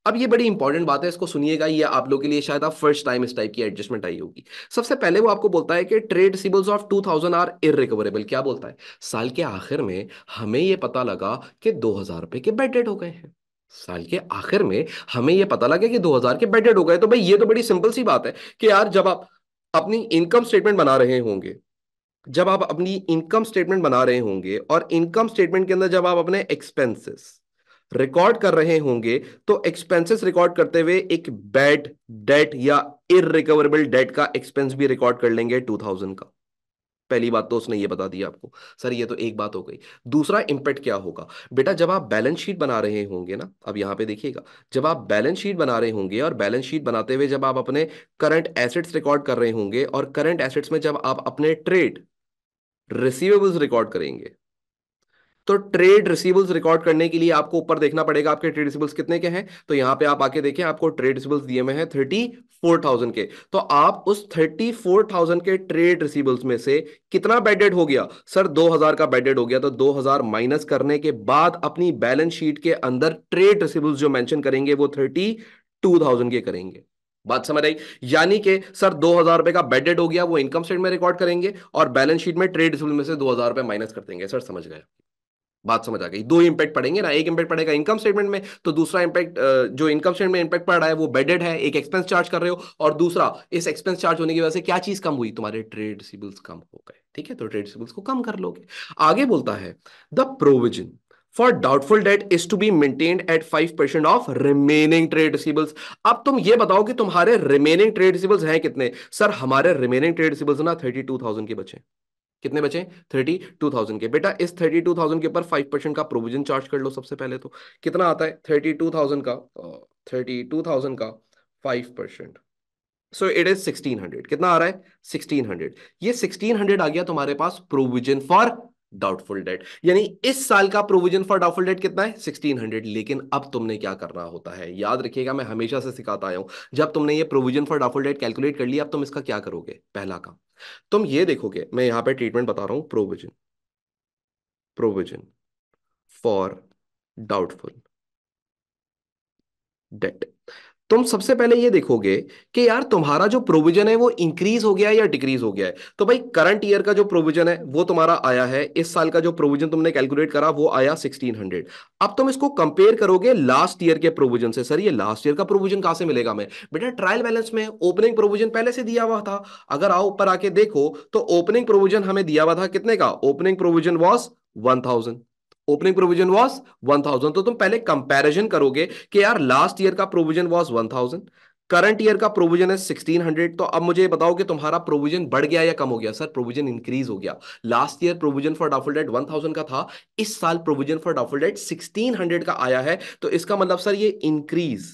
अब ये बड़ी इंपॉर्टेंट बात है इसको सुनिएगा ये आप लोगों के लिए शायद आप फर्स्ट टाइम इस टाइप की एडजस्टमेंट आई होगी सबसे पहले वो आपको बोलता है कि trade receivables of 2000 are irrecoverable क्या बोलता है साल के आखिर में हमें ये पता लगा कि 2000 रुपए के बेड हो गए हैं साल के आखिर में हमें ये पता लगा कि 2000 के बेड हो गए तो भाई ये तो बड़ी सिंपल सी बात है कि यार जब आप अपनी इनकम स्टेटमेंट बना रहे होंगे जब आप अपनी इनकम स्टेटमेंट बना रहे होंगे और इनकम स्टेटमेंट के अंदर जब आप अपने एक्सपेंसेस रिकॉर्ड कर रहे होंगे तो एक्सपेंसेस रिकॉर्ड करते हुए एक बैड डेट या इरिकवरेबल डेट का एक्सपेंस भी रिकॉर्ड कर लेंगे टू थाउजेंड का पहली बात तो उसने ये बता दी आपको सर ये तो एक बात हो गई दूसरा इंपैक्ट क्या होगा बेटा जब आप बैलेंस शीट बना रहे होंगे ना अब यहां पे देखिएगा जब आप बैलेंस शीट बना रहे होंगे और बैलेंस शीट बनाते हुए जब आप अपने करंट एसेट्स रिकॉर्ड कर रहे होंगे और करंट एसेट्स में जब आप अपने ट्रेड रिसीवेबल्स रिकॉर्ड करेंगे तो ट्रेड रिसीवेबल्स रिकॉर्ड करने के लिए आपको ऊपर देखना पड़ेगा आपके ट्रेड रिसीवेबल्स कितने के हैं तो यहां पे आप आके देखें आपको ट्रेड रिसीवेबल्स दिए हुए हैं थर्टी फोर थाउजेंड के तो आप उस थर्टी फोर थाउजेंड के ट्रेड रिसीवेबल्स में से कितना बैडेड हो गया सर दो हजार का बैडेड हो गया तो दो हजार माइनस करने के बाद अपनी बैलेंस शीट के अंदर ट्रेड रिसीवेबल्स जो मैंशन करेंगे वो थर्टी टू थाउजेंड के करेंगे बात समझ आई यानी कि सर दो हजार रुपए का बेडेड हो गया वो इनकम स्टेट में रिकॉर्ड करेंगे और बैलेंस शीट में ट्रेड रिसिबल में से दो हजार रुपए माइनस कर देंगे सर समझ गए बात समझ आ गई दो इंपैक्ट पड़ेंगे ना एक इंपैक्ट पड़ेगा इनकम स्टेटमेंट में तो दूसरा इंपैक्ट जो इनकम स्टेटमेंट में इंपैक्ट पड़ रहा है वो बेडेड है एक एक्सपेंस चार्ज कर रहे हो और दूसरा इस एक्सपेंस चार्ज होने की वजह से क्या चीज कम हुई तुम्हारे ट्रेड सिबल्स कम हो गए ठीक है तो ट्रेड सिबल्स को कम कर लोगे आगे बोलता है the provision for doubtful debt is to be maintain at five percent of remaining trade receivables अब तुम ये बताओ कि तुम्हारे रिमेनिंग ट्रेड रिसीबल्स हैं कितने सर हमारे रिमेनिंग ट्रेड रिसीबल्स ना थर्टी टू थाउजेंड के बचे कितने बचे थर्टी टू थाउजेंड के बेटा इस थर्टी टू थाउजेंड के ऊपर फाइव परसेंट का प्रोविजन चार्ज कर लो सबसे पहले तो कितना आता है थर्टी टू थाउजेंड का थर्टी टू थाउजेंड का five percent so it is sixteen hundred कितना आ रहा है सिक्सटीन हंड्रेड ये सिक्सटीन हंड्रेड आ गया तुम्हारे पास प्रोविजन फॉर डाउटफुल डेट यानी इस साल का प्रोविजन फॉर डाउटफुल डेट कितना है 1600 लेकिन अब तुमने क्या करना होता है याद रखिएगा मैं हमेशा से सिखाता आया हूं जब तुमने ये provision for doubtful debt calculate कर लिया अब तुम इसका क्या करोगे पहला काम तुम ये देखोगे मैं यहां पे ट्रीटमेंट बता रहा हूं provision provision for doubtful debt तुम सबसे पहले ये देखोगे कि यार तुम्हारा जो प्रोविजन है वो इंक्रीज हो गया है या डिक्रीज हो गया है तो भाई करंट ईयर का जो प्रोविजन है वो तुम्हारा आया है इस साल का जो प्रोविजन तुमने कैलकुलेट करा वो आया 1600 अब तुम इसको कंपेयर करोगे लास्ट ईयर के प्रोविजन से सर ये लास्ट ईयर का प्रोविजन कहां से मिलेगा हमें बेटा ट्रायल बैलेंस में ओपनिंग प्रोविजन पहले से दिया हुआ था अगर आओ ऊपर आके देखो तो ओपनिंग प्रोविजन हमें दिया हुआ था कितने का opening provision was one thousand opening provision was one thousand तो तुम पहले कंपेरिजन करोगे कि यार लास्ट ईयर का provision was one thousand current year का प्रोविजन है सिक्सटीन हंड्रेड तो अब मुझे बताओ कि तुम्हारा प्रोविजन बढ़ गया या कम हो गया सर प्रोविजन इंक्रीज हो गया last year provision for doubtful debt one thousand का था इस साल provision for doubtful debt sixteen hundred का आया है तो इसका मतलब सर ये इंक्रीज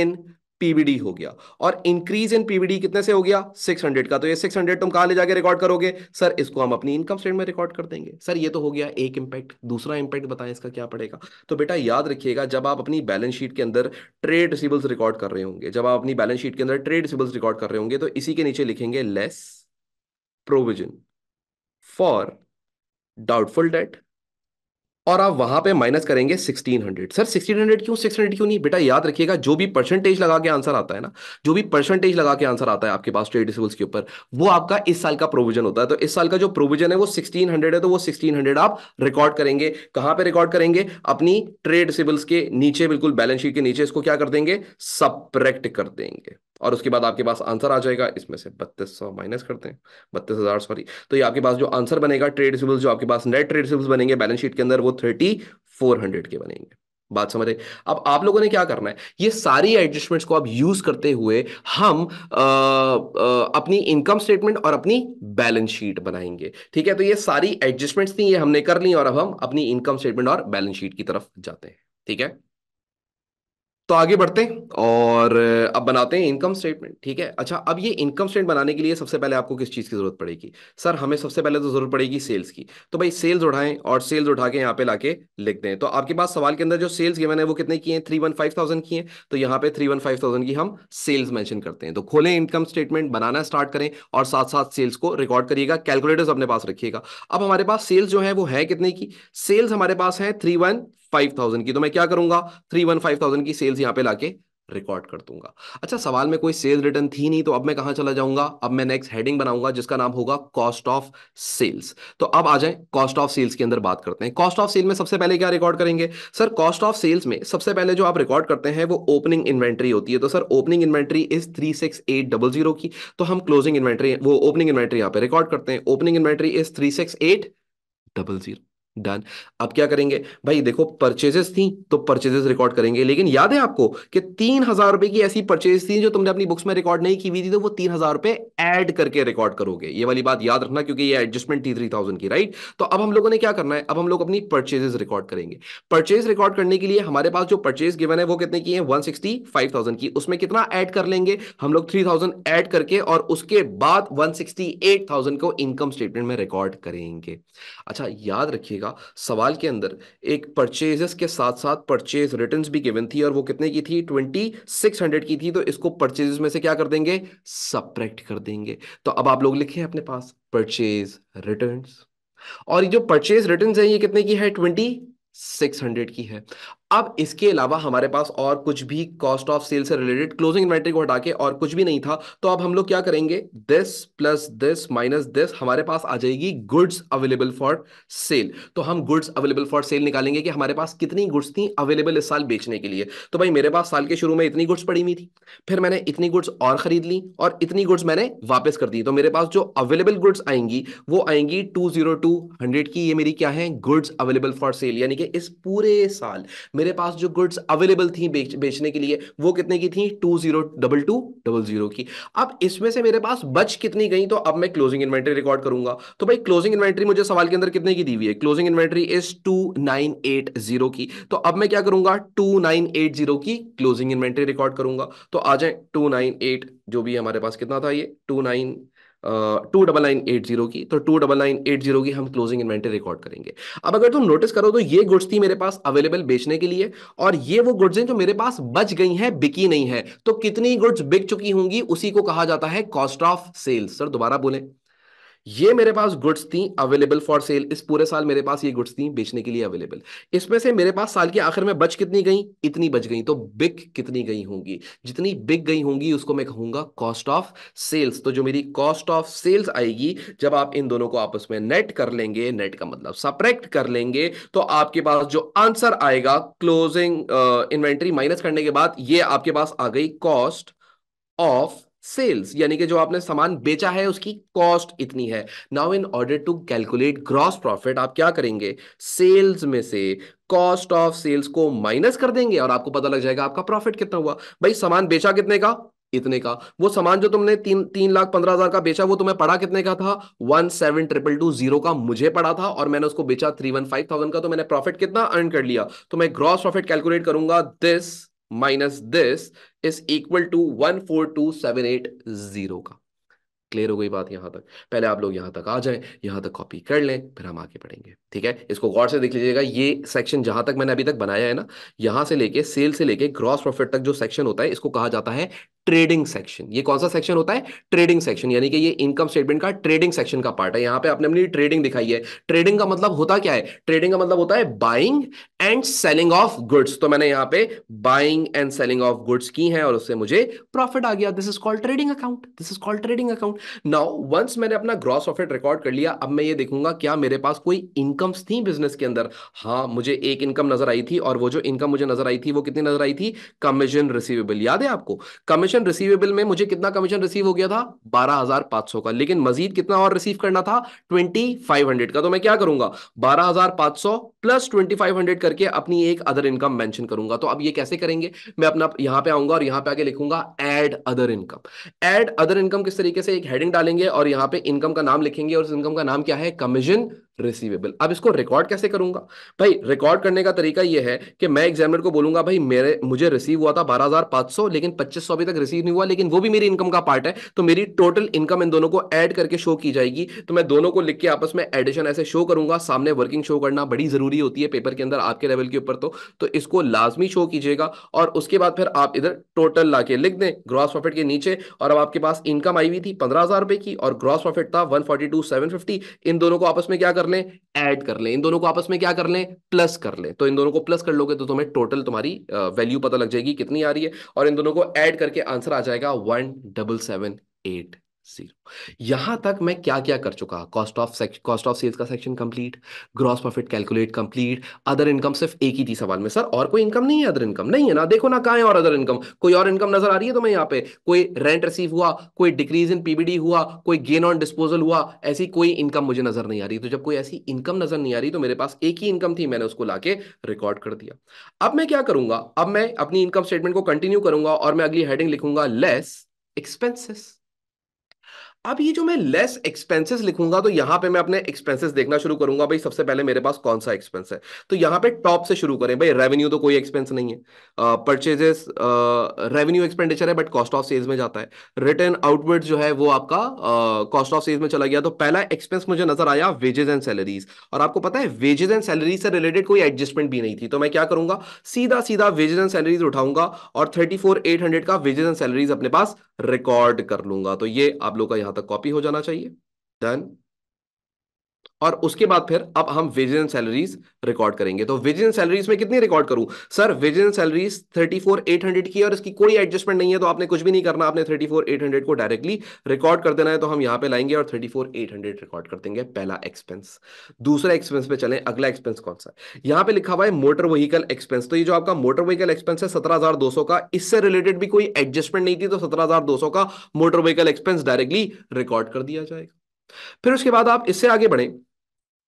इन पीबीडी हो गया और इंक्रीज इन पीबीडी कितने से हो गया 600 का तो ये 600 तुम कहा ले जाके रिकॉर्ड करोगे सर इसको हम अपनी इनकम स्टेटमेंट में रिकॉर्ड कर देंगे सर ये तो हो गया एक इंपैक्ट दूसरा इंपैक्ट बताएं इसका क्या पड़ेगा तो बेटा याद रखिएगा जब आप अपनी बैलेंस शीट के अंदर ट्रेड सिबल्स रिकॉर्ड कर रहे होंगे जब आप अपनी बैलेंस शीट के अंदर ट्रेड सिबल्स रिकॉर्ड कर रहे होंगे तो इसी के नीचे लिखेंगे less provision for doubtful debt और आप वहां पे माइनस करेंगे 1600 सर 1600 क्यों 600 क्यों नहीं बेटा याद रखिएगा जो भी परसेंटेज लगा के आंसर आता है ना जो भी परसेंटेज लगा के आंसर आता है आपके पास ट्रेड रिसिबल्स के ऊपर वो आपका इस साल का प्रोविजन होता है तो इस साल का जो प्रोविजन है वो 1600 है तो वो 1600 आप रिकॉर्ड करेंगे कहां पर रिकॉर्ड करेंगे अपनी ट्रेड रिसिबल्स के नीचे बिल्कुल बैलेंस शीट के नीचे इसको क्या कर देंगे सप्रेक्ट कर देंगे और उसके बाद आपके पास आंसर आ जाएगा इसमें से बत्तीस सौ माइनस करते हैं बत्तीस हज़ार सॉरी तो ये आपके पास जो आंसर बनेगा ट्रेड रिसिबल्स जो आपके पास नेट ट्रेड रिसिबल्स बनेंगे बैलेंस शीट के अंदर वो थर्टी फोर हंड्रेड के बनेंगे बात समझ आई अब आप लोगों ने क्या करना है ये सारी एडजस्टमेंट्स को आप यूज करते हुए हम आ, आ, अपनी इनकम स्टेटमेंट और अपनी बैलेंस शीट बनाएंगे ठीक है तो ये सारी एडजस्टमेंट्स थी ये हमने कर ली और अब हम अपनी इनकम स्टेटमेंट और बैलेंस शीट की तरफ जाते हैं ठीक है तो आगे बढ़ते हैं और अब बनाते हैं इनकम स्टेटमेंट ठीक है अच्छा अब ये इनकम स्टेटमेंट बनाने के लिए सबसे पहले आपको किस चीज़ की ज़रूरत पड़ेगी सर हमें सबसे पहले तो ज़रूरत पड़ेगी सेल्स की तो भाई सेल्स उठाएं और सेल्स उठा के यहाँ पे लाके लिख दें तो आपके पास सवाल के अंदर जो सेल्स गिवन है वो कितने की है थ्री वन फाइव थाउजेंड की है तो यहाँ पे थ्री वन फाइव थाउजेंड की हम सेल्स मैंशन करते हैं तो खोले इनकम स्टेटमेंट बनाना स्टार्ट करें और साथ साथ सेल्स को रिकॉर्ड करिएगा कैलकुलेटर्स अपने पास रखिएगा अब हमारे पास सेल्स जो है वो है कितने की सेल्स हमारे पास है थ्री वन फाइव थाउजेंड की तो मैं क्या करूंगा थ्री वन फाइव थाउजेंड की सेल्स यहां पे लाके रिकॉर्ड कर दूंगा अच्छा सवाल में कोई सेल्स रिटर्न थी नहीं तो अब मैं कहां चला जाऊंगा अब मैं नेक्स्ट हेडिंग बनाऊंगा जिसका नाम होगा कॉस्ट ऑफ सेल्स तो अब आ जाए कॉस्ट ऑफ सेल्स के अंदर बात करते हैं कॉस्ट ऑफ सेल में सबसे पहले क्या रिकॉर्ड करेंगे सर कॉस्ट ऑफ सेल्स में सबसे पहले जो आप रिकॉर्ड करते हैं वो ओपनिंग इन्वेंट्री होती है तो sir opening inventory is three six eight double zero की तो हम क्लोजिंग इन्वेंट्री वो ओपनिंग इन्वेंट्री यहाँ पे रिकॉर्ड करते हैं opening inventory is three six eight double zero done अब क्या करेंगे भाई देखो परचेजेस थी तो परचेजेस रिकॉर्ड करेंगे लेकिन याद है आपको कि तीन हजार रुपए की ऐसी परचेज थी जो तुमने अपनी बुक्स में रिकॉर्ड नहीं की हुई थी तो वो तीन हजार रुपए एड करके रिकॉर्ड करोगे ये वाली बात याद रखना क्योंकि ये एडजस्टमेंट थी थ्री थाउजेंड की राइट तो अब हम लोगों ने क्या करना है अब हम लोग अपनी परचेजेस रिकॉर्ड करेंगे परचेज रिकॉर्ड करने के लिए हमारे पास जो परचेज गिवन है वो कितने की है वन सिक्सटी फाइव थाउजेंड की उसमें कितना एड कर लेंगे हम लोग थ्री थाउजेंड ऐड करके और उसके बाद वन सिक्सटी एट थाउजेंड को इनकम स्टेटमेंट में रिकॉर्ड करेंगे अच्छा याद रखिएगा देखिएगा सवाल के अंदर एक परचेजेस के साथ साथ परचेज रिटर्न भी गिवन थी और वो कितने की थी ट्वेंटी सिक्स हंड्रेड की थी तो इसको परचेजेस में से क्या कर देंगे सप्रेक्ट कर देंगे तो अब आप लोग लिखे अपने पास परचेज रिटर्न और ये जो परचेज रिटर्न है ये कितने की है ट्वेंटी सिक्स हंड्रेड की है अब इसके अलावा हमारे पास और कुछ भी कॉस्ट ऑफ सेल से रिलेटेड क्लोजिंग इन्वेंट्री को हटा के और कुछ भी नहीं था तो अब हम लोग क्या करेंगे this plus this minus this हमारे पास आ जाएगी गुड्स अवेलेबल फॉर सेल तो हम गुड्स अवेलेबल फॉर सेल निकालेंगे कि हमारे पास कितनी गुड्स थी अवेलेबल इस साल बेचने के लिए तो भाई मेरे पास साल के शुरू में इतनी गुड्स पड़ी हुई थी फिर मैंने इतनी गुड्स और खरीद ली और इतनी गुड्स मैंने वापस कर दी तो मेरे पास जो अवेलेबल गुड्स आएंगी वो आएंगी टू जीरो टू हंड्रेड की ये मेरी क्या है गुड्स अवेलेबल फॉर सेल यानी कि इस पूरे साल मेरे पास जो गुड्स अवेलेबल थी बेच, बेचने के लिए वो कितने की थी two zero double two double zero की अब इसमें से मेरे पास बच कितनी गई तो अब मैं क्लोजिंग इन्वेंट्री रिकॉर्ड करूंगा तो भाई क्लोजिंग इन्वेंट्री मुझे सवाल के अंदर कितने की दी हुई है closing inventory is two nine eight zero की तो अब मैं क्या करूंगा टू नाइन एट जीरो की क्लोजिंग इन्वेंट्री रिकॉर्ड करूंगा तो आ जाए टू नाइन एट जो भी हमारे पास कितना था ये two nine two double nine eight zero की तो two double nine eight zero की हम क्लोजिंग इन्वेंट्री रिकॉर्ड करेंगे अब अगर तुम नोटिस करो तो ये गुड्स थी मेरे पास अवेलेबल बेचने के लिए और ये वो गुड्स हैं जो मेरे पास बच गई हैं बिकी नहीं है तो कितनी गुड्स बिक चुकी होंगी उसी को कहा जाता है कॉस्ट ऑफ सेल्स सर दोबारा बोले ये मेरे पास गुड्स थी अवेलेबल फॉर सेल इस पूरे साल मेरे पास ये गुड्स थी बेचने के लिए अवेलेबल इसमें से मेरे पास साल के आखिर में बच कितनी गई इतनी बच गई तो बिक कितनी गई होंगी जितनी बिक गई होंगी उसको मैं कहूंगा कॉस्ट ऑफ सेल्स तो जो मेरी कॉस्ट ऑफ सेल्स आएगी जब आप इन दोनों को आपस में नेट कर लेंगे नेट का मतलब सप्रेक्ट कर लेंगे तो आपके पास जो आंसर आएगा क्लोजिंग इन्वेंट्री माइनस करने के बाद ये आपके पास आ गई कॉस्ट ऑफ सेल्स यानी कि जो आपने सामान बेचा है उसकी कॉस्ट इतनी है now in order to calculate gross profit आप क्या करेंगे सेल्स में से कॉस्ट ऑफ सेल्स को माइनस कर देंगे और आपको पता लग जाएगा आपका प्रॉफिट कितना हुआ भाई सामान बेचा कितने का इतने का वो सामान जो तुमने तीन तीन लाख पंद्रह हजार का बेचा वो तुम्हें पड़ा कितने का था one seven triple two zero का मुझे पड़ा था और मैंने उसको बेचा थ्री वन फाइव थाउजेंड का तो मैंने प्रॉफिट कितना अर्न कर लिया तो मैं ग्रॉस प्रॉफिट कैलकुलेट करूंगा this minus this is equal to one four two seven eight zero का क्लियर हो गई बात यहां तक पहले आप लोग यहां तक आ जाएं यहां तक कॉपी कर लें फिर हम आगे पढ़ेंगे ठीक है इसको गौर से देख लीजिएगा ये सेक्शन जहां तक मैंने अभी तक बनाया है ना यहां से लेके सेल से लेके ग्रॉस प्रॉफिट तक जो सेक्शन होता है इसको कहा जाता है ट्रेडिंग सेक्शन ये कौन सा सेक्शन होता है ट्रेडिंग सेक्शन यानी कि ये इनकम स्टेटमेंट का ट्रेडिंग सेक्शन का पार्ट है यहां पे आपने अपनी ट्रेडिंग दिखाई है ट्रेडिंग का मतलब होता क्या है ट्रेडिंग का मतलब होता है buying and selling of goods तो मैंने यहां पे buying and selling of goods की है और उससे मुझे प्रॉफिट आ गया this is called trading account this is called trading account now once मैंने अपना ग्रॉस प्रॉफिट रिकॉर्ड कर लिया अब मैं ये देखूंगा क्या मेरे पास कोई इनकम्स थी बिजनेस के अंदर हाँ मुझे एक इनकम नजर आई थी और वो जो इनकम मुझे नजर आई थी वो कितनी नजर आई थी कमीशन रिसीवेबल याद है आपको कमीशन कमीशन रिसीवेबल में मुझे कितना कमीशन रिसीव हो गया था बारह हजार पांच सौ का लेकिन मजीद कितना और रिसीव करना था ट्वेंटी फाइव हंड्रेड का तो मैं क्या करूंगा बारह हजार पांच सौ प्लस ट्वेंटी फाइव हंड्रेड करके अपनी एक अदर इनकम मेंशन करूंगा तो अब ये कैसे करेंगे मैं अपना यहां पे आऊंगा और यहां पे आके लिखूंगा add other income add other income किस तरीके से एक हेडिंग डालेंगे और यहां पर इनकम का नाम लिखेंगे और इनकम का नाम क्या है कमीशन रिसीवेबल अब इसको रिकॉर्ड कैसे करूंगा भाई रिकॉर्ड करने का तरीका यह है कि मैं एग्जामिनर को बोलूंगा भाई मेरे मुझे रिसीव हुआ था 12,500 लेकिन 2500 अभी तक रिसीव नहीं हुआ लेकिन वो भी मेरी इनकम का पार्ट है तो मेरी टोटल इनकम इन दोनों को ऐड करके शो की जाएगी तो मैं दोनों को लिख के आपस में एडिशन ऐसे शो करूंगा सामने वर्किंग शो करना बड़ी जरूरी होती है पेपर के अंदर आपके लेवल के ऊपर तो, तो इसको लाजमी शो कीजिएगा और उसके बाद फिर आप इधर टोटल ला लिख दें ग्रॉस प्रॉफिट के नीचे और अब आपके पास इनकम आई हुई थी पंद्रह की और ग्रॉस प्रॉफिट था वन फोर्टी इन दोनों को आपस में क्या कर कर लें ऐड कर लें इन दोनों को आपस में क्या कर लें प्लस कर लें तो इन दोनों को प्लस कर लोगे तो तुम्हें टोटल तुम्हारी वैल्यू पता लग जाएगी कितनी आ रही है और इन दोनों को ऐड करके आंसर आ जाएगा one double seven eight zero यहां तक मैं क्या क्या कर चुका cost of cost of sales का section complete gross profit calculate complete other income सिर्फ एक ही थी सवाल में सर और कोई इनकम नहीं है अदर इनकम नहीं है ना देखो ना कहा है और अदर इनकम कोई और इनकम नजर आ रही है तो मैं यहाँ पे कोई रेंट रिसीव हुआ कोई डिक्रीज इन पीबीडी हुआ कोई गेन ऑन डिस्पोजल हुआ ऐसी कोई इनकम मुझे नजर नहीं आ रही तो जब कोई ऐसी इनकम नजर नहीं आ रही तो मेरे पास एक ही इनकम थी मैंने उसको लाके रिकॉर्ड कर दिया अब मैं क्या करूंगा अब मैं अपनी इनकम स्टेटमेंट को कंटिन्यू करूंगा और मैं अगली हेडिंग लिखूंगा लेस एक्सपेंसिस अब ये जो मैं लेस एक्सपेंसेस लिखूंगा तो यहां पे मैं अपने एक्सपेंसेस देखना शुरू करूंगा भाई सबसे पहले मेरे पास कौन सा एक्सपेंस है तो यहां पे टॉप से शुरू करें भाई रेवेन्यू तो कोई एक्सपेंस नहीं है परचेजेस रेवेन्यू एक्सपेंडिचर है बट कॉस्ट ऑफ सेल्स में जाता है रिटर्न आउटवर्ड जो है वो आपका कॉस्ट ऑफ सेल्स में चला गया तो पहला एक्सपेंस मुझे नजर आया वेजेस एंड सैलरीज और आपको पता है वेजेस एंड सैलरीज से रिलेटेड कोई एडजस्टमेंट भी नहीं थी तो मैं क्या करूंगा सीधा सीधा वेजेस एंड सैलरीज उठाऊंगा और थर्टी का वेजेस एंड सैलरीज अपने पास रिकॉर्ड कर लूंगा तो ये आप लोग का तक कॉपी हो जाना चाहिए डन और उसके बाद फिर अब हम विजन सैलरीज रिकॉर्ड करेंगे तो विजन सैलरीज में कितनी रिकॉर्ड करूं सर विजन सैलरीज 34800 की और इसकी कोई एडजस्टमेंट नहीं है तो आपने कुछ भी नहीं करना आपने 34800 को डायरेक्टली रिकॉर्ड कर देना है तो हम यहां पे लाएंगे और 34800 रिकॉर्ड कर देंगे पहला एक्सपेंस दूसरा एक्सपेंस पे चले अगला एक्सपेंस कौन सा यहां पर लिखा हुआ है मोटर वहीकल एक्सपेंस तो ये जो आपका मोटर वहीकल एक्सपेंस है सत्रह का इससे रिलेटेड भी कोई एडजस्टमेंट नहीं थी तो सत्रह का motor vehicle expense directly record कर दिया जाएगा फिर उसके बाद आप इससे आगे बढ़े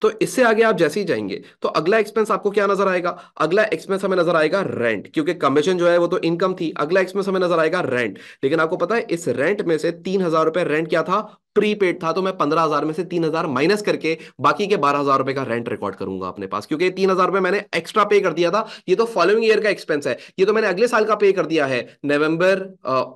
तो इससे आगे आप जैसे ही जाएंगे तो अगला एक्सपेंस आपको क्या नजर आएगा अगला एक्सपेंस हमें नजर आएगा रेंट क्योंकि कमीशन जो है वो तो इनकम थी अगला एक्सपेंस हमें नजर आएगा रेंट लेकिन आपको पता है इस रेंट में से तीन हजार रुपए रेंट क्या था प्रीपेड था तो मैं पंद्रह हजार में से तीन हजार माइनस करके बाकी के बारह हजार रुपए का रेंट रिकॉर्ड करूंगा अपने पास क्योंकि तीन हजार रुपए मैंने एक्स्ट्रा पे कर दिया था ये तो फॉलोइंग ईयर का एक्सपेंस है ये तो मैंने अगले साल का पे कर दिया है नवंबर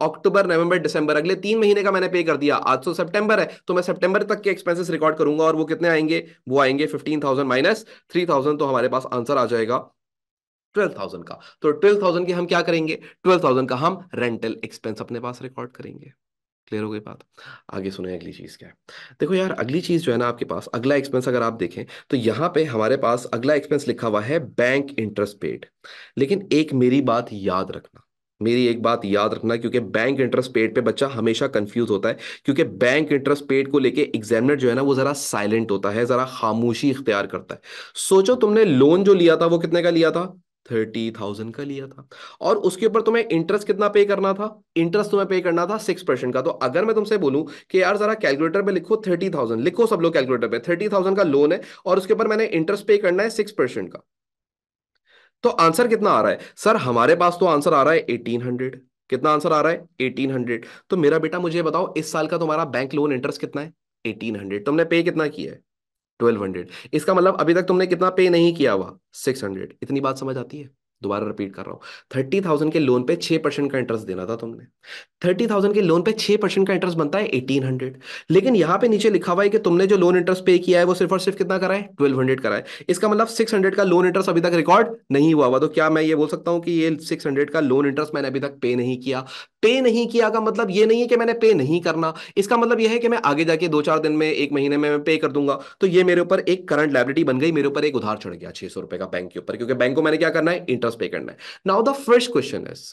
अक्टूबर नवंबर दिसंबर अगले तीन महीने का मैंने पे कर दिया आज तो सेप्टेंबर है तो मैं सेप्टेंबर तक के एक्सपेंसिस रिकॉर्ड करूंगा और वो कितने आएंगे वो आएंगे fifteen thousand minus three thousand तो हमारे पास आंसर आ जाएगा 12,000 का तो 12,000 के हम क्या करेंगे 12,000 का हम रेंटल एक्सपेंस अपने पास रिकॉर्ड करेंगे क्लियर हो गई बात आगे सुने अगली चीज़ क्या है देखो यार अगली चीज़ जो है ना आपके पास अगला एक्सपेंस अगर आप देखें तो यहां पे हमारे पास अगला एक्सपेंस लिखा हुआ है बैंक इंटरेस्ट पेड लेकिन एक मेरी बात याद रखना मेरी एक बात याद रखना क्योंकि बैंक इंटरेस्ट पेड पे बच्चा हमेशा कंफ्यूज होता है क्योंकि बैंक इंटरेस्ट पेड को लेके एग्जामिनर जो है ना वो जरा साइलेंट होता है जरा खामोशी इख्तियार करता है सोचो तुमने लोन जो लिया था वो कितने का लिया था थर्टी थाउजेंड का लिया था और उसके ऊपर तुम्हें इंटरेस्ट कितना पे करना था इंटरेस्ट तुम्हें पे करना था सिक्स परसेंट का तो अगर मैं तुमसे बोलूं कि यार जरा कैलकुलेटर पे लिखो थर्टी थाउजेंड लिखो सब लोग कैलकुलेटर पे थर्टी थाउजेंड का लोन है और उसके ऊपर मैंने इंटरेस्ट पे करना है सिक्स परसेंट का तो आंसर कितना आ रहा है सर हमारे पास तो आंसर आ रहा है एटीन हंड्रेड कितना आंसर आ रहा है एटीन हंड्रेड तो मेरा बेटा मुझे बताओ इस साल का तुम्हारा बैंक लोन इंटरेस्ट कितना है एटीन हंड्रेड तुमने पे कितना किया है ट्वेल्व हंड्रेड इसका मतलब अभी तक तुमने कितना पे नहीं किया हुआ सिक्स हंड्रेड इतनी बात समझ आती है दोबारा रिपीट कर रहा हूं थर्टी थाउजेंड के लोन पे छह परसेंट का इंटरेस्ट देना था तुमने थर्टी थाउजेंड के लोन पे छह परसेंट का इंटरेस्ट बनता है एटीन हंड्रेड लेकिन यहां पे नीचे लिखा हुआ है कि तुमने जो लोन इंटरेस्ट पे किया है वो सिर्फ और सिर्फ कितना करा है ट्वेल्व हंड्रेड करा है इसका मतलब सिक्स हंड्रेड का लोन इंटरेस्ट अभी तक रिकॉर्ड नहीं हुआ हुआ तो क्या मैं ये बोल सकता हूं कि ये सिक्स हंड्रेड का लोन इंटरेस्ट मैंने अभी तक पे नहीं किया पे नहीं किया का मतलब ये नहीं है कि मैंने पे नहीं करना इसका मतलब यह है कि मैं आगे जाके दो चार दिन में एक महीने में मैं पे कर दूंगा तो ये मेरे ऊपर एक करंट लाइबिलिटी बन गई मेरे ऊपर एक उधार चढ़ गया छह सौ रुपए का बैंक के ऊपर क्योंकि बैंक को मैंने क्या करना है इंटरेस्ट इंटरेस्ट पे करना है now the first question is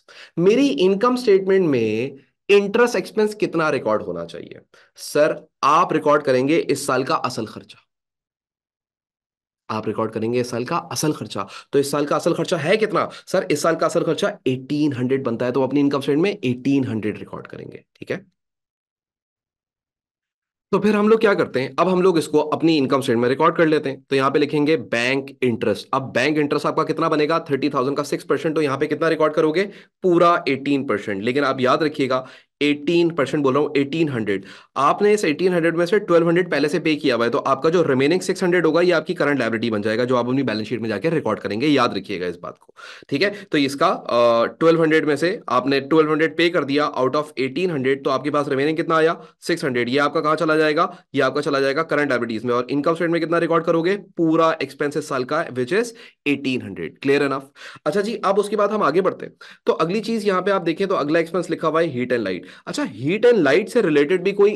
मेरी इनकम स्टेटमेंट में इंटरेस्ट एक्सपेंस कितना रिकॉर्ड होना चाहिए सर आप रिकॉर्ड करेंगे इस साल का असल खर्चा आप रिकॉर्ड करेंगे इस साल का असल खर्चा तो इस साल का असल खर्चा है कितना सर इस साल का असल खर्चा 1800 बनता है तो अपनी इनकम स्टेटमेंट में 1800 रिकॉर्ड करेंगे ठीक है तो फिर हम लोग क्या करते हैं अब हम लोग इसको अपनी इनकम स्टेट में रिकॉर्ड कर लेते हैं तो यहाँ पे लिखेंगे बैंक इंटरेस्ट अब बैंक इंटरेस्ट आपका कितना बनेगा थर्टी थाउजेंड का सिक्स परसेंट तो यहाँ पे कितना रिकॉर्ड करोगे पूरा एटीन परसेंट लेकिन आप याद रखिएगा एटीन परसेंट बोल रहा हूँ एटीन हंड्रेड आपने इस एटीन हंड्रेड में से ट्वेल्व हंड्रेड पहले से पे किया हुआ है तो आपका जो रिमेनिंग सिक्स हंड्रेड होगा ये आपकी करंट लाइब्रेटी बन जाएगा जो आप अपनी बैलेंस शीट में जाकर रिकॉर्ड करेंगे याद रखिएगा इस बात को ठीक है तो इसका ट्वेल्व हंड्रेड में से आपने ट्वेल्व हंड्रेड पे कर दिया आउट ऑफ एटीन हंड्रेड तो आपके पास रिमेनिंग कितना आया सिक्स हंड्रेड ये आपका कहाँ चला जाएगा ये आपका चला जाएगा करंट लाइब्रेटीज में और इनकम स्टेट में कितना रिकॉर्ड करोगे पूरा एक्सपेंसिस साल का which is eighteen hundred clear enough अच्छा जी अब उसके बाद हम आगे बढ़ते हैं तो अगली चीज यहाँ पे आप देखें तो अगला एक्सपेंस लिखा हुआ है हीट एंड लाइट अच्छा हीट एंड लाइट से रिलेटेड भी कोई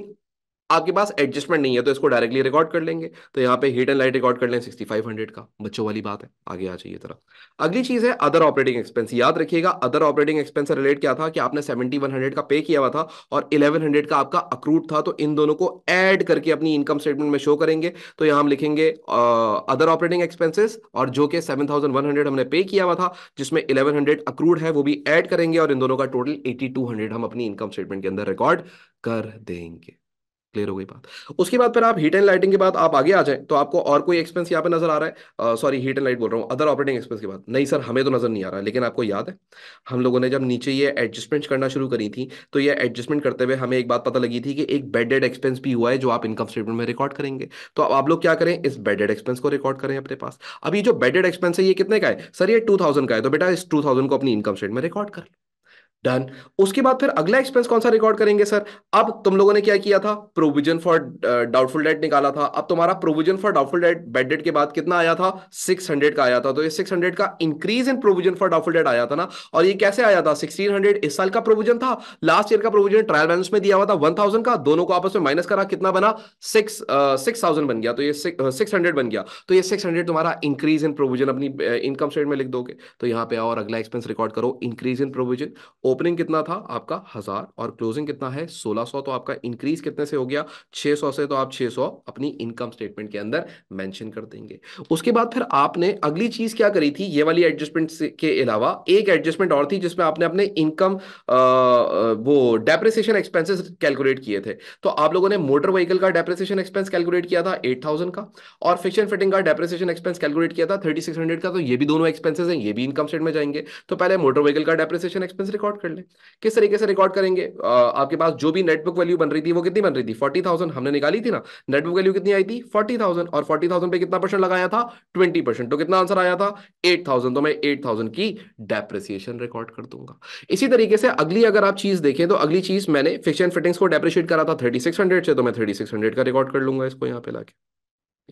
आपके पास एडजस्टमेंट नहीं है तो इसको डायरेक्टली रिकॉर्ड कर लेंगे तो यहाँ पे हीट एंड लाइट रिकॉर्ड कर लें 6500 का बच्चों वाली बात है आगे आ जाइए तरफ अगली चीज है अदर ऑपरेटिंग एक्सपेंस याद रखिएगा अदर ऑपरेटिंग एक्सपेंस से रिलेट क्या था कि आपने 7100 का पे किया हुआ था और 1100 का आपका अक्रूट था तो इन दोनों को एड करके अपनी इनकम स्टेटमेंट में शो करेंगे तो यहाँ हम लिखेंगे अदर ऑपरेटिंग एक्सपेंसेस और जो कि सेवन हमने पे किया हुआ था जिसमें इलेवन हंड्रेड अक्रूड है वो भी एड करेंगे और इन दोनों का टोटल एटी हम अपनी इनकम स्टेटमेंट के अंदर रिकॉर्ड कर देंगे क्लियर हो गई बात उसके बाद फिर आप हीट एंड लाइटिंग के बाद आप आगे आ जाए तो आपको और कोई एक्सपेंस यहाँ पे नजर आ रहा है सॉरी हीट एंड लाइट बोल रहा हूँ अदर ऑपरेटिंग एक्सपेंस के बाद नहीं सर हमें तो नजर नहीं आ रहा लेकिन आपको याद है हम लोगों ने जब नीचे ये एडजस्टमेंट करना शुरू करी थी तो ये एडजस्टमेंट करते हुए हमें एक बात पता लगी थी कि एक बेडेड एक्सपेंस भी हुआ है जो आप इनकम स्टेटमेंट में रिकॉर्ड करेंगे तो अब आप लोग क्या करें इस बेडेड एक्सपेंस को रिकॉर्ड करें अपने पास अब ये जो बेडेड एक्सपेंस है ये कितने का है सर ये टू का है तो बेटा इस टू को अपनी इनकम स्टेटमेंट में रिकॉर्ड कर लो डन उसके बाद फिर अगला एक्सपेंस कौन सा रिकॉर्ड करेंगे सर अब तुम लोगों ने क्या किया था प्रोविजन फॉर डाउटफुल डेट निकाला था अब तुम्हारा provision for doubtful debt bad debt के बाद कितना आया था 600 का आया था तो ये 600 का increase in provision for doubtful debt आया था ना और ये कैसे आया था 1600 इस साल का प्रोविजन था लास्ट ईयर का प्रोविजन ट्रायल बैलेंस में दिया हुआ था 1000 का दोनों को आपस में माइनस करा कितना बना सिक्स सिक्स थाउजेंड बन गया तो ये सिक्स हंड्रेड uh, बन गया तो ये सिक्स हंड्रेड तुम्हारा इंक्रीज इन प्रोविजन अपनी इनकम स्टेट में लिख दोगे तो यहाँ पे और अगला एक्सपेंस रिकॉर्ड करो इंक्रीज इन प्रोविजन ओपनिंग कितना था आपका हजार और क्लोजिंग कितना है सोलह सौ तो आपका इंक्रीज कितने से हो गया छह सौ से तो आप छह सौ अपनी इनकम स्टेटमेंट के अंदर मेंशन कर देंगे उसके बाद फिर आपने अगली चीज क्या करी थी ये वाली एडजस्टमेंट के अलावा एक एडजस्टमेंट और थी जिसमें आपने अपने इनकम वो डेप्रिसिएशन एक्सपेंसिस कैलकुलेट किए थे तो आप लोगों ने मोटर व्हीकल का डेप्रिसिएशन एक्सपेंस कैलकुलेट किया था एट का और फिक्शन फिटिंग का डेप्रिसिएशन एक्सपेंस कैलकुलेट किया था थर्टी का तो ये भी दोनों एक्सपेंसिस हैं ये भी इनकम स्टेट में जाएंगे तो पहले मोटर व्हीकल का डेप्रिसिएशन एक्सपेंस रिकॉर्ड कर लें किस तरीके से रिकॉर्ड करेंगे आ, आपके पास जो भी नेटबुक वैल्यू बन रही थी वो कितनी बन रही थी फोर्टी थाउजेंड हमने निकाली थी ना नेटबुक वैल्यू कितनी आई थी फोर्टी थाउजेंड और फोर्टी थाउजेंड पे कितना परसेंट लगाया था ट्वेंटी परसेंट तो कितना आंसर आया था एट थाउजेंड तो मैं एट थाउजेंड की डेप्रिसिएशन रिकॉर्ड कर दूंगा इसी तरीके से अगली अगर आप चीज देखें तो अगली चीज मैंने फिक्स एंड फिटिंग्स को डेप्रिशिएट करा था थर्टी सिक्स हंड्रेड से तो मैं थर्टी सिक्स हंड्रेड का रिकॉर्ड कर लूंगा इसको यहाँ पे लाके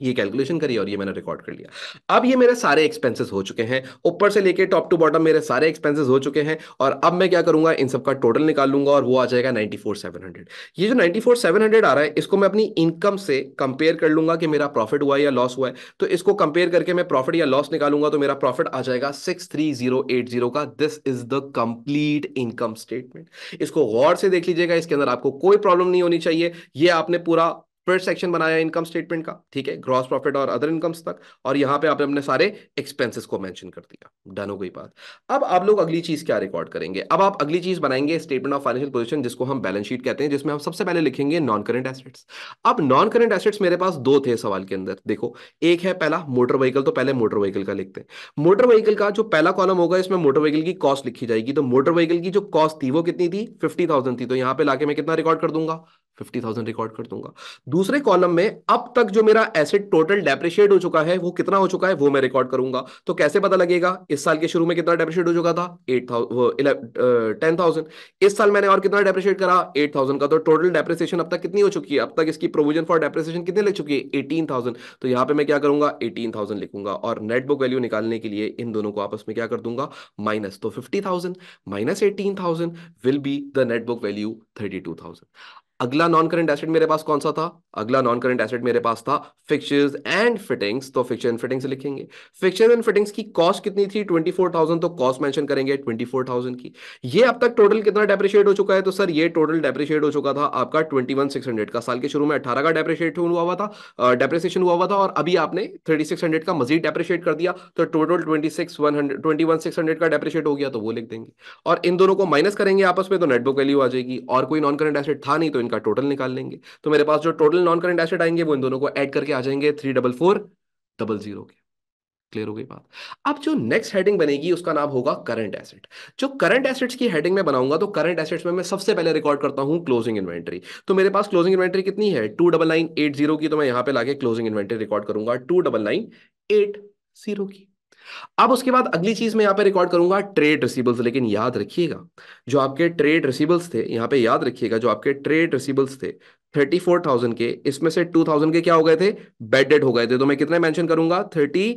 ये कैलकुलेशन करी और ये मैंने रिकॉर्ड कर लिया अब ये मेरे सारे एक्सपेंसेस हो चुके हैं ऊपर से लेके टॉप टू बॉटम मेरे सारे एक्सपेंसेस हो चुके हैं और अब मैं क्या करूंगा इन सबका टोटल निकाल लूंगा और वो आ जाएगा 94,700 ये जो 94,700 आ रहा है इसको मैं अपनी इनकम से कंपेयर कर लूंगा कि मेरा प्रॉफिट हुआ या लॉस हुआ है तो इसको कंपेयर करके मैं प्रॉफिट या लॉस निकालूंगा तो मेरा प्रॉफिट आ जाएगा सिक्स का this is the complete income statement इसको गौर से देख लीजिएगा इसके अंदर आपको कोई प्रॉब्लम नहीं होनी चाहिए ये आपने पूरा फिर सेक्शन बनाया इनकम स्टेटमेंट का ठीक है ग्रॉस प्रॉफिट और अदर इनकम्स तक और यहाँ पे आपने अपने सारे एक्सपेंसेस को मेंशन कर दिया डन हो गई बात अब आप लोग अगली चीज क्या रिकॉर्ड करेंगे अब आप अगली चीज बनाएंगे स्टेटमेंट ऑफ फाइनेंशियल पोजिशन जिसको हम बैलेंस शीट कहते हैं जिसमें हम सबसे पहले लिखेंगे नॉन करेंट एसेट्स अब नॉन करेंट एसेट्स मेरे पास दो थे सवाल के अंदर देखो एक है पहला मोटर व्हीकल तो पहले मोटर व्हीकल का लिखते हैं मोटर व्हीकल का जो पहला कॉलम होगा इसमें मोटर व्हीकल की कॉस्ट लिखी जाएगी तो मोटर व्हीकल की जो कॉस्ट थी वो कितनी थी फिफ्टी थी तो यहाँ पे लाके मैं कितना रिकॉर्ड कर दूंगा फिफ्टी रिकॉर्ड कर दूंगा दूसरे कॉलम में अब तक जो मेरा एसेट टोटल डेप्रिशिएट हो चुका है वो कितना हो चुका है वो मैं रिकॉर्ड करूंगा तो कैसे पता लगेगा इस साल के शुरू में कितना डेप्रिशिएट हो चुका था एट टेन थाउजेंड इस साल मैंने और कितना डेप्रिशिएट करा एट थाउजेंड का तो टोटल डेप्रिसिएशन अब तक कितनी हो चुकी है अब तक इसकी प्रोविजन फॉर डेप्रिसिएशन कितनी लग चुकी है एटीन थाउजेंड तो यहां पर मैं क्या करूंगा एटीन थाउजेंड लिखूंगा और नेट बुक वैल्यू निकालने के लिए इन दोनों को आपस में क्या कर दूंगा माइनस तो fifty thousand minus eighteen thousand will be the net book value thirty two thousand अगला नॉन करेंट एसेट मेरे पास कौन सा था अगला नॉन करेंट एसेट मेरे पास था फिक्चर्स एंड फिटिंग्स तो फिक्चर एंड फिटिंग्स लिखेंगे फिक्चर एंड फिटिंग्स की कॉस्ट कितनी थी 24,000 तो कॉस्ट मेंशन करेंगे 24,000 की ये अब तक टोटल कितना डेप्रिशिएट हो चुका है तो सर ये टोटल डेप्रिशिएट हो चुका था आपका 21,600 का साल के शुरू में अठारह का डेप्रिशिएट हुआ हुआ था डेप्रिशिएशन हुआ हुआ था और अभी आपने 3600 का मजीद डेप्रिशिएट कर दिया तो टोटल 26,100 21,600 का डेप्रिशिएट हो गया तो वो लिख देंगे और इन दोनों को माइनस करेंगे आपस में तो नेटबुक वैल्यू आ जाएगी और कोई नॉन करेंट एसेट था नहीं तो इनका टोटल निकाल लेंगे तो मेरे पास जो टोटल नॉन करेंट एसेट आएंगे वो इन दोनों को ऐड करके आ जाएंगे three double four double zero के क्लियर हो गई बात अब जो नेक्स्ट हेडिंग बनेगी उसका नाम होगा करंट एसेट जो करंट एसेट्स की हेडिंग में बनाऊंगा तो करंट एसेट्स में मैं सबसे पहले रिकॉर्ड करता हूं क्लोजिंग इन्वेंट्री तो मेरे पास क्लोजिंग इन्वेंट्री कितनी है two double nine eight zero की तो मैं यहां पे लाके क्लोजिंग इन्वेंट्री रिकॉर्ड करूंगा two double nine eight zero की अब उसके बाद अगली चीज मैं यहां पे रिकॉर्ड करूंगा ट्रेड रिसीबल्स लेकिन याद रखिएगा जो आपके ट्रेड रिसीबल्स थे यहां पे याद रखिएगा जो आपके ट्रेड रिसीबल्स थे थर्टी फोर थाउजेंड के इसमें से टू थाउजेंड के क्या हो गए थे बेड डेट हो गए थे तो मैं कितने मेंशन करूंगा थर्टी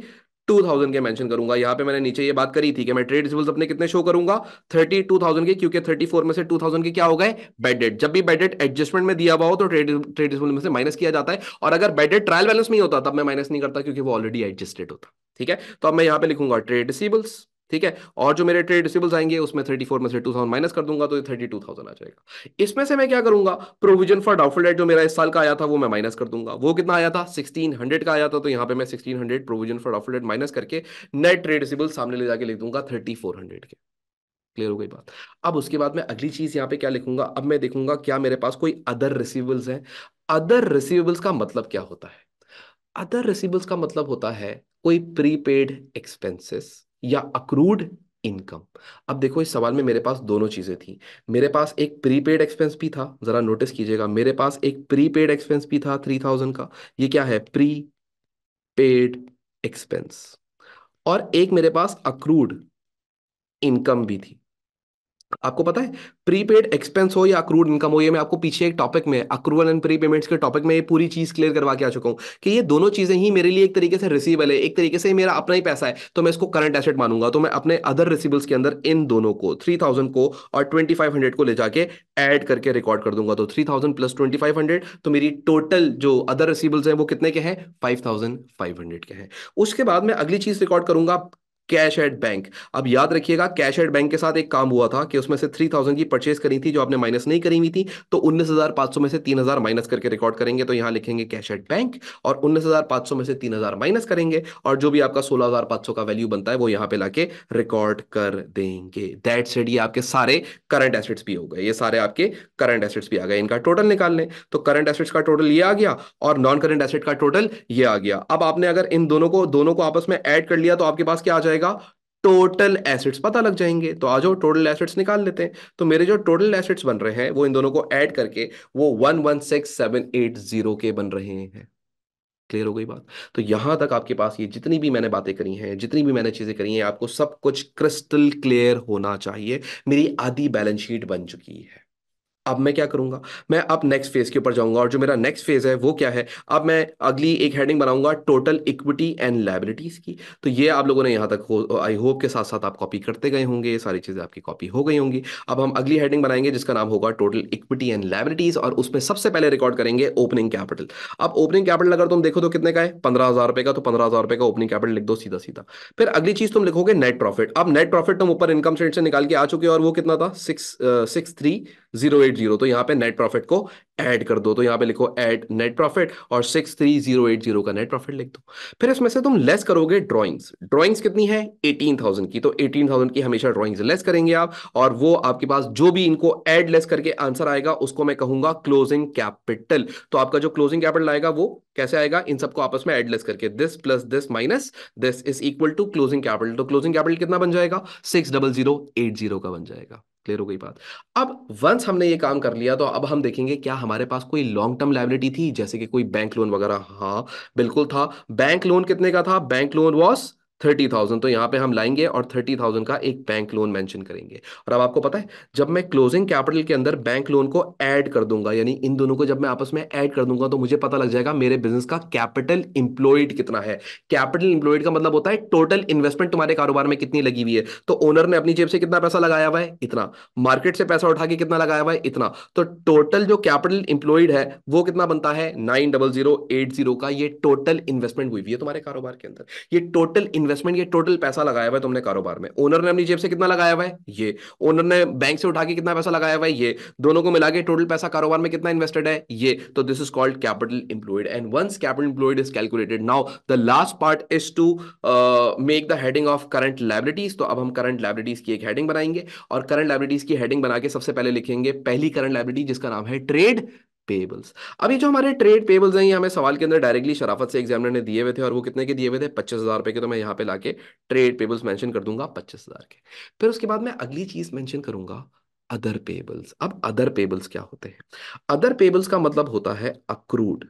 टू थाउजेंड के मेंशन करूंगा यहाँ पे मैंने नीचे ये बात करी थी कि मैं ट्रेड रिसिबल्स अपने कितने शो करूंगा थर्टी टू थाउजेंड के क्योंकि थर्टी फोर में से टू थाउजेंड के क्या हो गए बेडेड जब भी बेडेड एडजस्टमेंट में दिया हुआ हो तो ट्रेड ट्रेड रिसिबल में से माइनस किया जाता है और अगर बेडेड ट्रायल बैलेंस नहीं होता तब मैं माइनस नहीं करता क्योंकि वो ऑलरेडी एडजस्टेड होता ठीक है तो अब मैं यहाँ पे लिखूंगा ट्रेड रिसिबल्स ठीक है और जो मेरे ट्रेड रिसिबल्स आएंगे उसमें थर्टी फोर में से टू माइनस कर दूंगा तो ये थर्टी टू थाउजेंड आ जाएगा इसमें से मैं क्या करूंगा प्रोविजन फॉर डाउटफुल डेट जो मेरा इस साल का आया था वो मैं माइनस कर दूंगा वो कितना आया था सिक्सटीन का आया था तो यहाँ पे मैं sixteen hundred provision for doubtful debt minus करके नेट ट्रेड रिसिबल सामने ले जाके लिख दूंगा थर्टी के क्लियर हो गई बात अब उसके बाद मैं अगली चीज यहाँ पे क्या लिखूंगा अब मैं देखूंगा क्या मेरे पास कोई अदर रिसीवेबल्स है अदर रिसीवेबल्स का मतलब क्या होता है अदर रिसीवेबल्स का मतलब होता है कोई प्रीपेड एक्सपेंसेस या अक्रूड इनकम अब देखो इस सवाल में मेरे पास दोनों चीज़ें थी मेरे पास एक प्रीपेड एक्सपेंस भी था ज़रा नोटिस कीजिएगा मेरे पास एक प्रीपेड एक्सपेंस भी था थ्री थाउजेंड का ये क्या है प्री पेड एक्सपेंस और एक मेरे पास अक्रूड इनकम भी थी आपको पता है प्रीपेड एक्सपेंस हो या अक्रूड इनकम हो ये मैं आपको पीछे एक टॉपिक में अक्रूवल एंड प्री पेमेंट्स के टॉपिक में ये पूरी चीज क्लियर करवा के आ चुका हूं कि ये दोनों चीजें ही मेरे लिए एक तरीके से रिसीवल है एक तरीके से मेरा अपना ही पैसा है तो मैं इसको करंट एसेट मानूंगा तो मैं अपने अदर रिसीबल्स के अंदर इन दोनों को थ्री को और ट्वेंटी को ले जाके एड करके रिकॉर्ड कर दूंगा तो थ्री प्लस ट्वेंटी तो मेरी टोटल जो अदर रिसीबल्स है वो कितने के हैं फाइव के हैं उसके बाद मैं अगली चीज रिकॉर्ड करूंगा कैश एट बैंक अब याद रखिएगा कैश एट बैंक के साथ एक काम हुआ था कि उसमें से थ्री थाउजेंड की परचेज करी थी जो आपने माइनस नहीं करी हुई थी तो उन्नीस हजार पांच सौ में से तीन हजार माइनस करके रिकॉर्ड करेंगे तो यहां लिखेंगे कैश एट बैंक और उन्नीस हजार पांच सौ में से तीन हजार माइनस करेंगे और जो भी आपका सोलह हजार पांच सौ का वैल्यू बनता है वो यहां पर लाके रिकॉर्ड कर देंगे दैट सेड ये आपके सारे करंट एसेट्स भी हो गए ये सारे आपके करंट एसेट्स भी आ गए इनका टोटल निकाल लें तो करंट एसेट्स का टोटल ये आ गया और नॉन करंट एसेट का टोटल ये आ गया अब आपने अगर इन दोनों को दोनों को आपस में एड कर लिया तो आपके पास क्या आ जाएगा जाएगा टोटल एसेट्स पता लग जाएंगे तो आ जाओ टोटल एसेट्स निकाल लेते हैं तो मेरे जो टोटल एसेट्स बन रहे हैं वो इन दोनों को ऐड करके वो one one six seven eight zero के बन रहे हैं क्लियर हो गई बात तो यहां तक आपके पास ये जितनी भी मैंने बातें करी हैं जितनी भी मैंने चीजें करी हैं आपको सब कुछ क्रिस्टल क्लियर होना चाहिए मेरी आधी बैलेंस शीट बन चुकी है अब मैं क्या करूंगा मैं अब नेक्स्ट फेज के ऊपर जाऊंगा और जो मेरा नेक्स्ट फेज है वो क्या है अब मैं अगली एक हेडिंग बनाऊंगा टोटल इक्विटी एंड लाइबिलिटीज की तो ये आप लोगों ने यहां तक हो आई होप के साथ साथ आप कॉपी करते गए होंगे ये सारी चीज़ें आपकी कॉपी हो गई होंगी अब हम अगली हेडिंग बनाएंगे जिसका नाम होगा टोटल इक्विटी एंड लाइबिलिटीज और उसमें सबसे पहले रिकॉर्ड करेंगे ओपनिंग कैपिटल अब ओपनिंग कैपिटल अगर तुम देखो तो कितने का है पंद्रह हज़ार रुपये का तो पंद्रह हज़ार रुपए का ओपनिंग कैपिटल लिख दो सीधा सीधा फिर अगली चीज़ तुम लिखोगे नेट प्रॉफिट अब नेट प्रॉफिट तुम ऊपर इनकम स्टेट से निकाल के आ चुके और वो कितना था six six three zero eight eight zero तो यहाँ पे नेट प्रॉफिट को ऐड कर दो तो यहाँ पे लिखो ऐड नेट प्रॉफिट और six three zero eight zero का नेट प्रॉफिट लिख दो फिर इसमें से तुम लेस करोगे ड्राइंग्स ड्राइंग्स कितनी है एटीन थाउजेंड की तो एटीन थाउजेंड की हमेशा ड्राइंग्स लेस करेंगे आप और वो आपके पास जो भी इनको एड लेस करके आंसर आएगा उसको मैं कहूंगा क्लोजिंग कैपिटल तो आपका जो क्लोजिंग कैपिटल आएगा वो कैसे आएगा इन सबको आपस में एड लेस करके this plus this minus this is equal to closing capital तो क्लोजिंग कैपिटल कितना बन जाएगा six double zero eight zero का बन जाएगा क्लियर हो गई बात अब वंस हमने ये काम कर लिया तो अब हम देखेंगे क्या हमारे पास कोई लॉन्ग टर्म लाइबिलिटी थी जैसे कि कोई बैंक लोन वगैरह हाँ बिल्कुल था बैंक लोन कितने का था bank loan was thirty thousand तो यहां पे हम लाएंगे और थर्टी थाउजेंड का एक बैंक लोन मेंशन करेंगे और अब आपको पता है जब मैं क्लोजिंग कैपिटल के अंदर बैंक लोन को ऐड कर दूंगा यानी इन दोनों को जब मैं आपस में ऐड कर दूंगा तो मुझे पता लग जाएगा मेरे बिजनेस का कैपिटल इंप्लॉयड कितना है कैपिटल इंप्लॉयड का मतलब होता है टोटल इन्वेस्टमेंट तुम्हारे कारोबार में कितनी लगी हुई है तो ओनर ने अपनी जेब से कितना पैसा लगाया हुआ है इतना मार्केट से पैसा उठा के कितना लगाया हुआ है इतना तो टोटल जो कैपिटल इंप्लॉयड है वो कितना बनता है नाइन का ये टोटल इन्वेस्टमेंट हुई हुई है तुम्हारे कारोबार के अंदर ये टोटल इन्वेस्टमेंट ये टोटल पैसा लगाया हुआ है तुमने कारोबार में ओनर ने अपनी जेब से कितना लगाया हुआ है ये ओनर ने बैंक से उठा के कितना पैसा लगाया हुआ है ये दोनों को मिला के टोटल पैसा कारोबार में कितना इन्वेस्टेड है ये तो this is called capital employed and once capital employed is calculated now the last part is to make the heading of current liabilities तो अब हम करंट लाइबिलिटीज की एक हेडिंग बनाएंगे और करंट लाइबिलिटीज की हेडिंग बना के सबसे पहले लिखेंगे पहली करंट लाइबिलिटी जिसका नाम है ट्रेड पेबल्स अब ये जो हमारे ट्रेड पेबल्स हैं ये हमें सवाल के अंदर डायरेक्टली शराफत से एग्जामिनर ने दिए हुए थे और वो कितने के दिए हुए थे पच्चीस हज़ार रुपए के तो मैं यहाँ पे लाके ट्रेड पेबल्स मेंशन कर दूंगा पच्चीस हज़ार के फिर उसके बाद मैं अगली चीज़ मेंशन करूंगा अदर पेबल्स अब अदर पेबल्स क्या होते हैं अदर पेबल्स का मतलब होता है accrued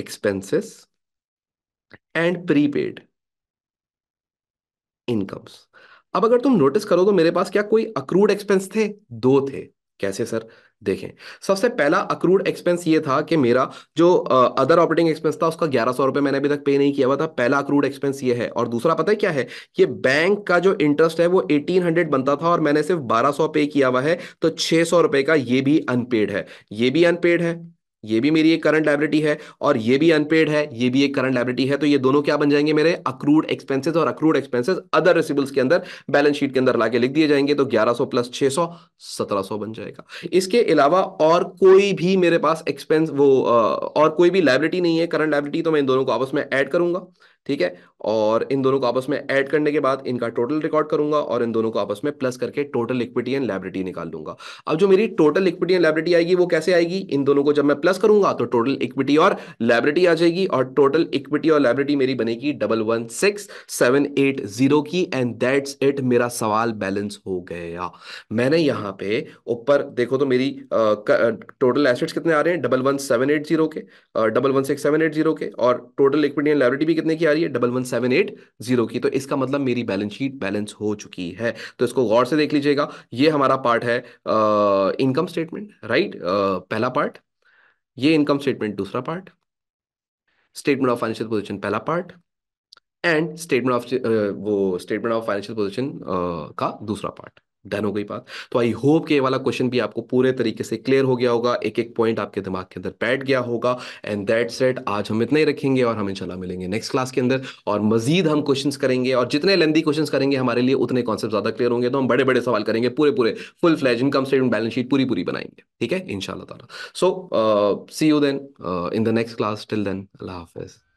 expenses and prepaid incomes अब अगर तुम नोटिस करो तो मेरे पास क्या कोई अक्रूड एक्सपेंस थे दो थे कैसे सर देखें सबसे पहला अक्रूड एक्सपेंस ये था कि मेरा जो अदर ऑपरेटिंग एक्सपेंस था उसका ग्यारह सौ रुपए मैंने अभी तक पे नहीं किया हुआ था पहला अक्रूड एक्सपेंस ये है और दूसरा पता है क्या है कि बैंक का जो इंटरेस्ट है वो एटीन हंड्रेड बनता था और मैंने सिर्फ बारह सौ पे किया हुआ है तो छह सौ रुपए का ये भी अनपेड है ये भी अनपेड है ये भी मेरी एक करंट लाइबिलिटी है और ये भी अनपेड है ये भी एक करंट लाइबिलिटी है तो ये दोनों क्या बन जाएंगे मेरे अक्रूड एक्सपेंसेस और अक्रूड एक्सपेंसेस अदर रिसिबल्स के अंदर बैलेंस शीट के अंदर लाके लिख दिए जाएंगे तो 1100 प्लस 600 1700 बन जाएगा इसके अलावा और कोई भी मेरे पास एक्सपेंस वो और कोई भी लाइबिलिटी नहीं है करंट लाइबिलिटी तो मैं इन दोनों को आपस में एड करूंगा ठीक है और इन दोनों को आपस में ऐड करने के बाद इनका टोटल रिकॉर्ड करूंगा और इन दोनों को आपस में प्लस करके टोटल इक्विटी एंड लाइब्रिटी निकाल दूंगा अब जो मेरी टोटल इक्विटी एंड लाइब्रिटी आएगी वो कैसे आएगी इन दोनों को जब मैं प्लस करूंगा तो टोटल इक्विटी और लाइब्रिटी आ जाएगी और टोटल इक्विटी और लाइब्रिटी मेरी बनेगी double one six seven eight zero की एंड दैट्स इट मेरा सवाल बैलेंस हो गया मैंने यहाँ पे ऊपर देखो तो मेरी टोटल एसेट्स कितने आ रहे हैं double one seven eight zero के double one six seven eight zero के और टोटल इक्विटी एंड लाइब्रिटी भी कितने की आ रही है double one seven eight zero की तो इसका मतलब मेरी बैलेंस शीट बैलेंस हो चुकी है तो इसको गौर से देख लीजिएगा ये हमारा पार्ट है इनकम स्टेटमेंट राइट पहला पार्ट ये इनकम स्टेटमेंट दूसरा part statement of financial position पहला पार्ट एंड स्टेटमेंट ऑफ वो स्टेटमेंट ऑफ फाइनेंशियल पोजिशन का दूसरा पार्ट डन हो गई बात तो आई होप कि ये वाला क्वेश्चन भी आपको पूरे तरीके से क्लियर हो गया होगा एक एक पॉइंट आपके दिमाग के अंदर बैठ गया होगा एंड दैट सेट आज हम इतना ही रखेंगे और हम इनशाला मिलेंगे नेक्स्ट क्लास के अंदर और मजीद हम क्वेश्चन करेंगे और जितने लेंदी क्वेश्चन करेंगे हमारे लिए उतने कॉन्सेप्ट ज़्यादा क्लियर होंगे तो हम बड़े बड़े सवाल करेंगे पूरे पूरे full fledged income statement balance sheet पूरी पूरी बनाएंगे ठीक है इनशाला so see you then in the next class till then अल्लाह हाफिज़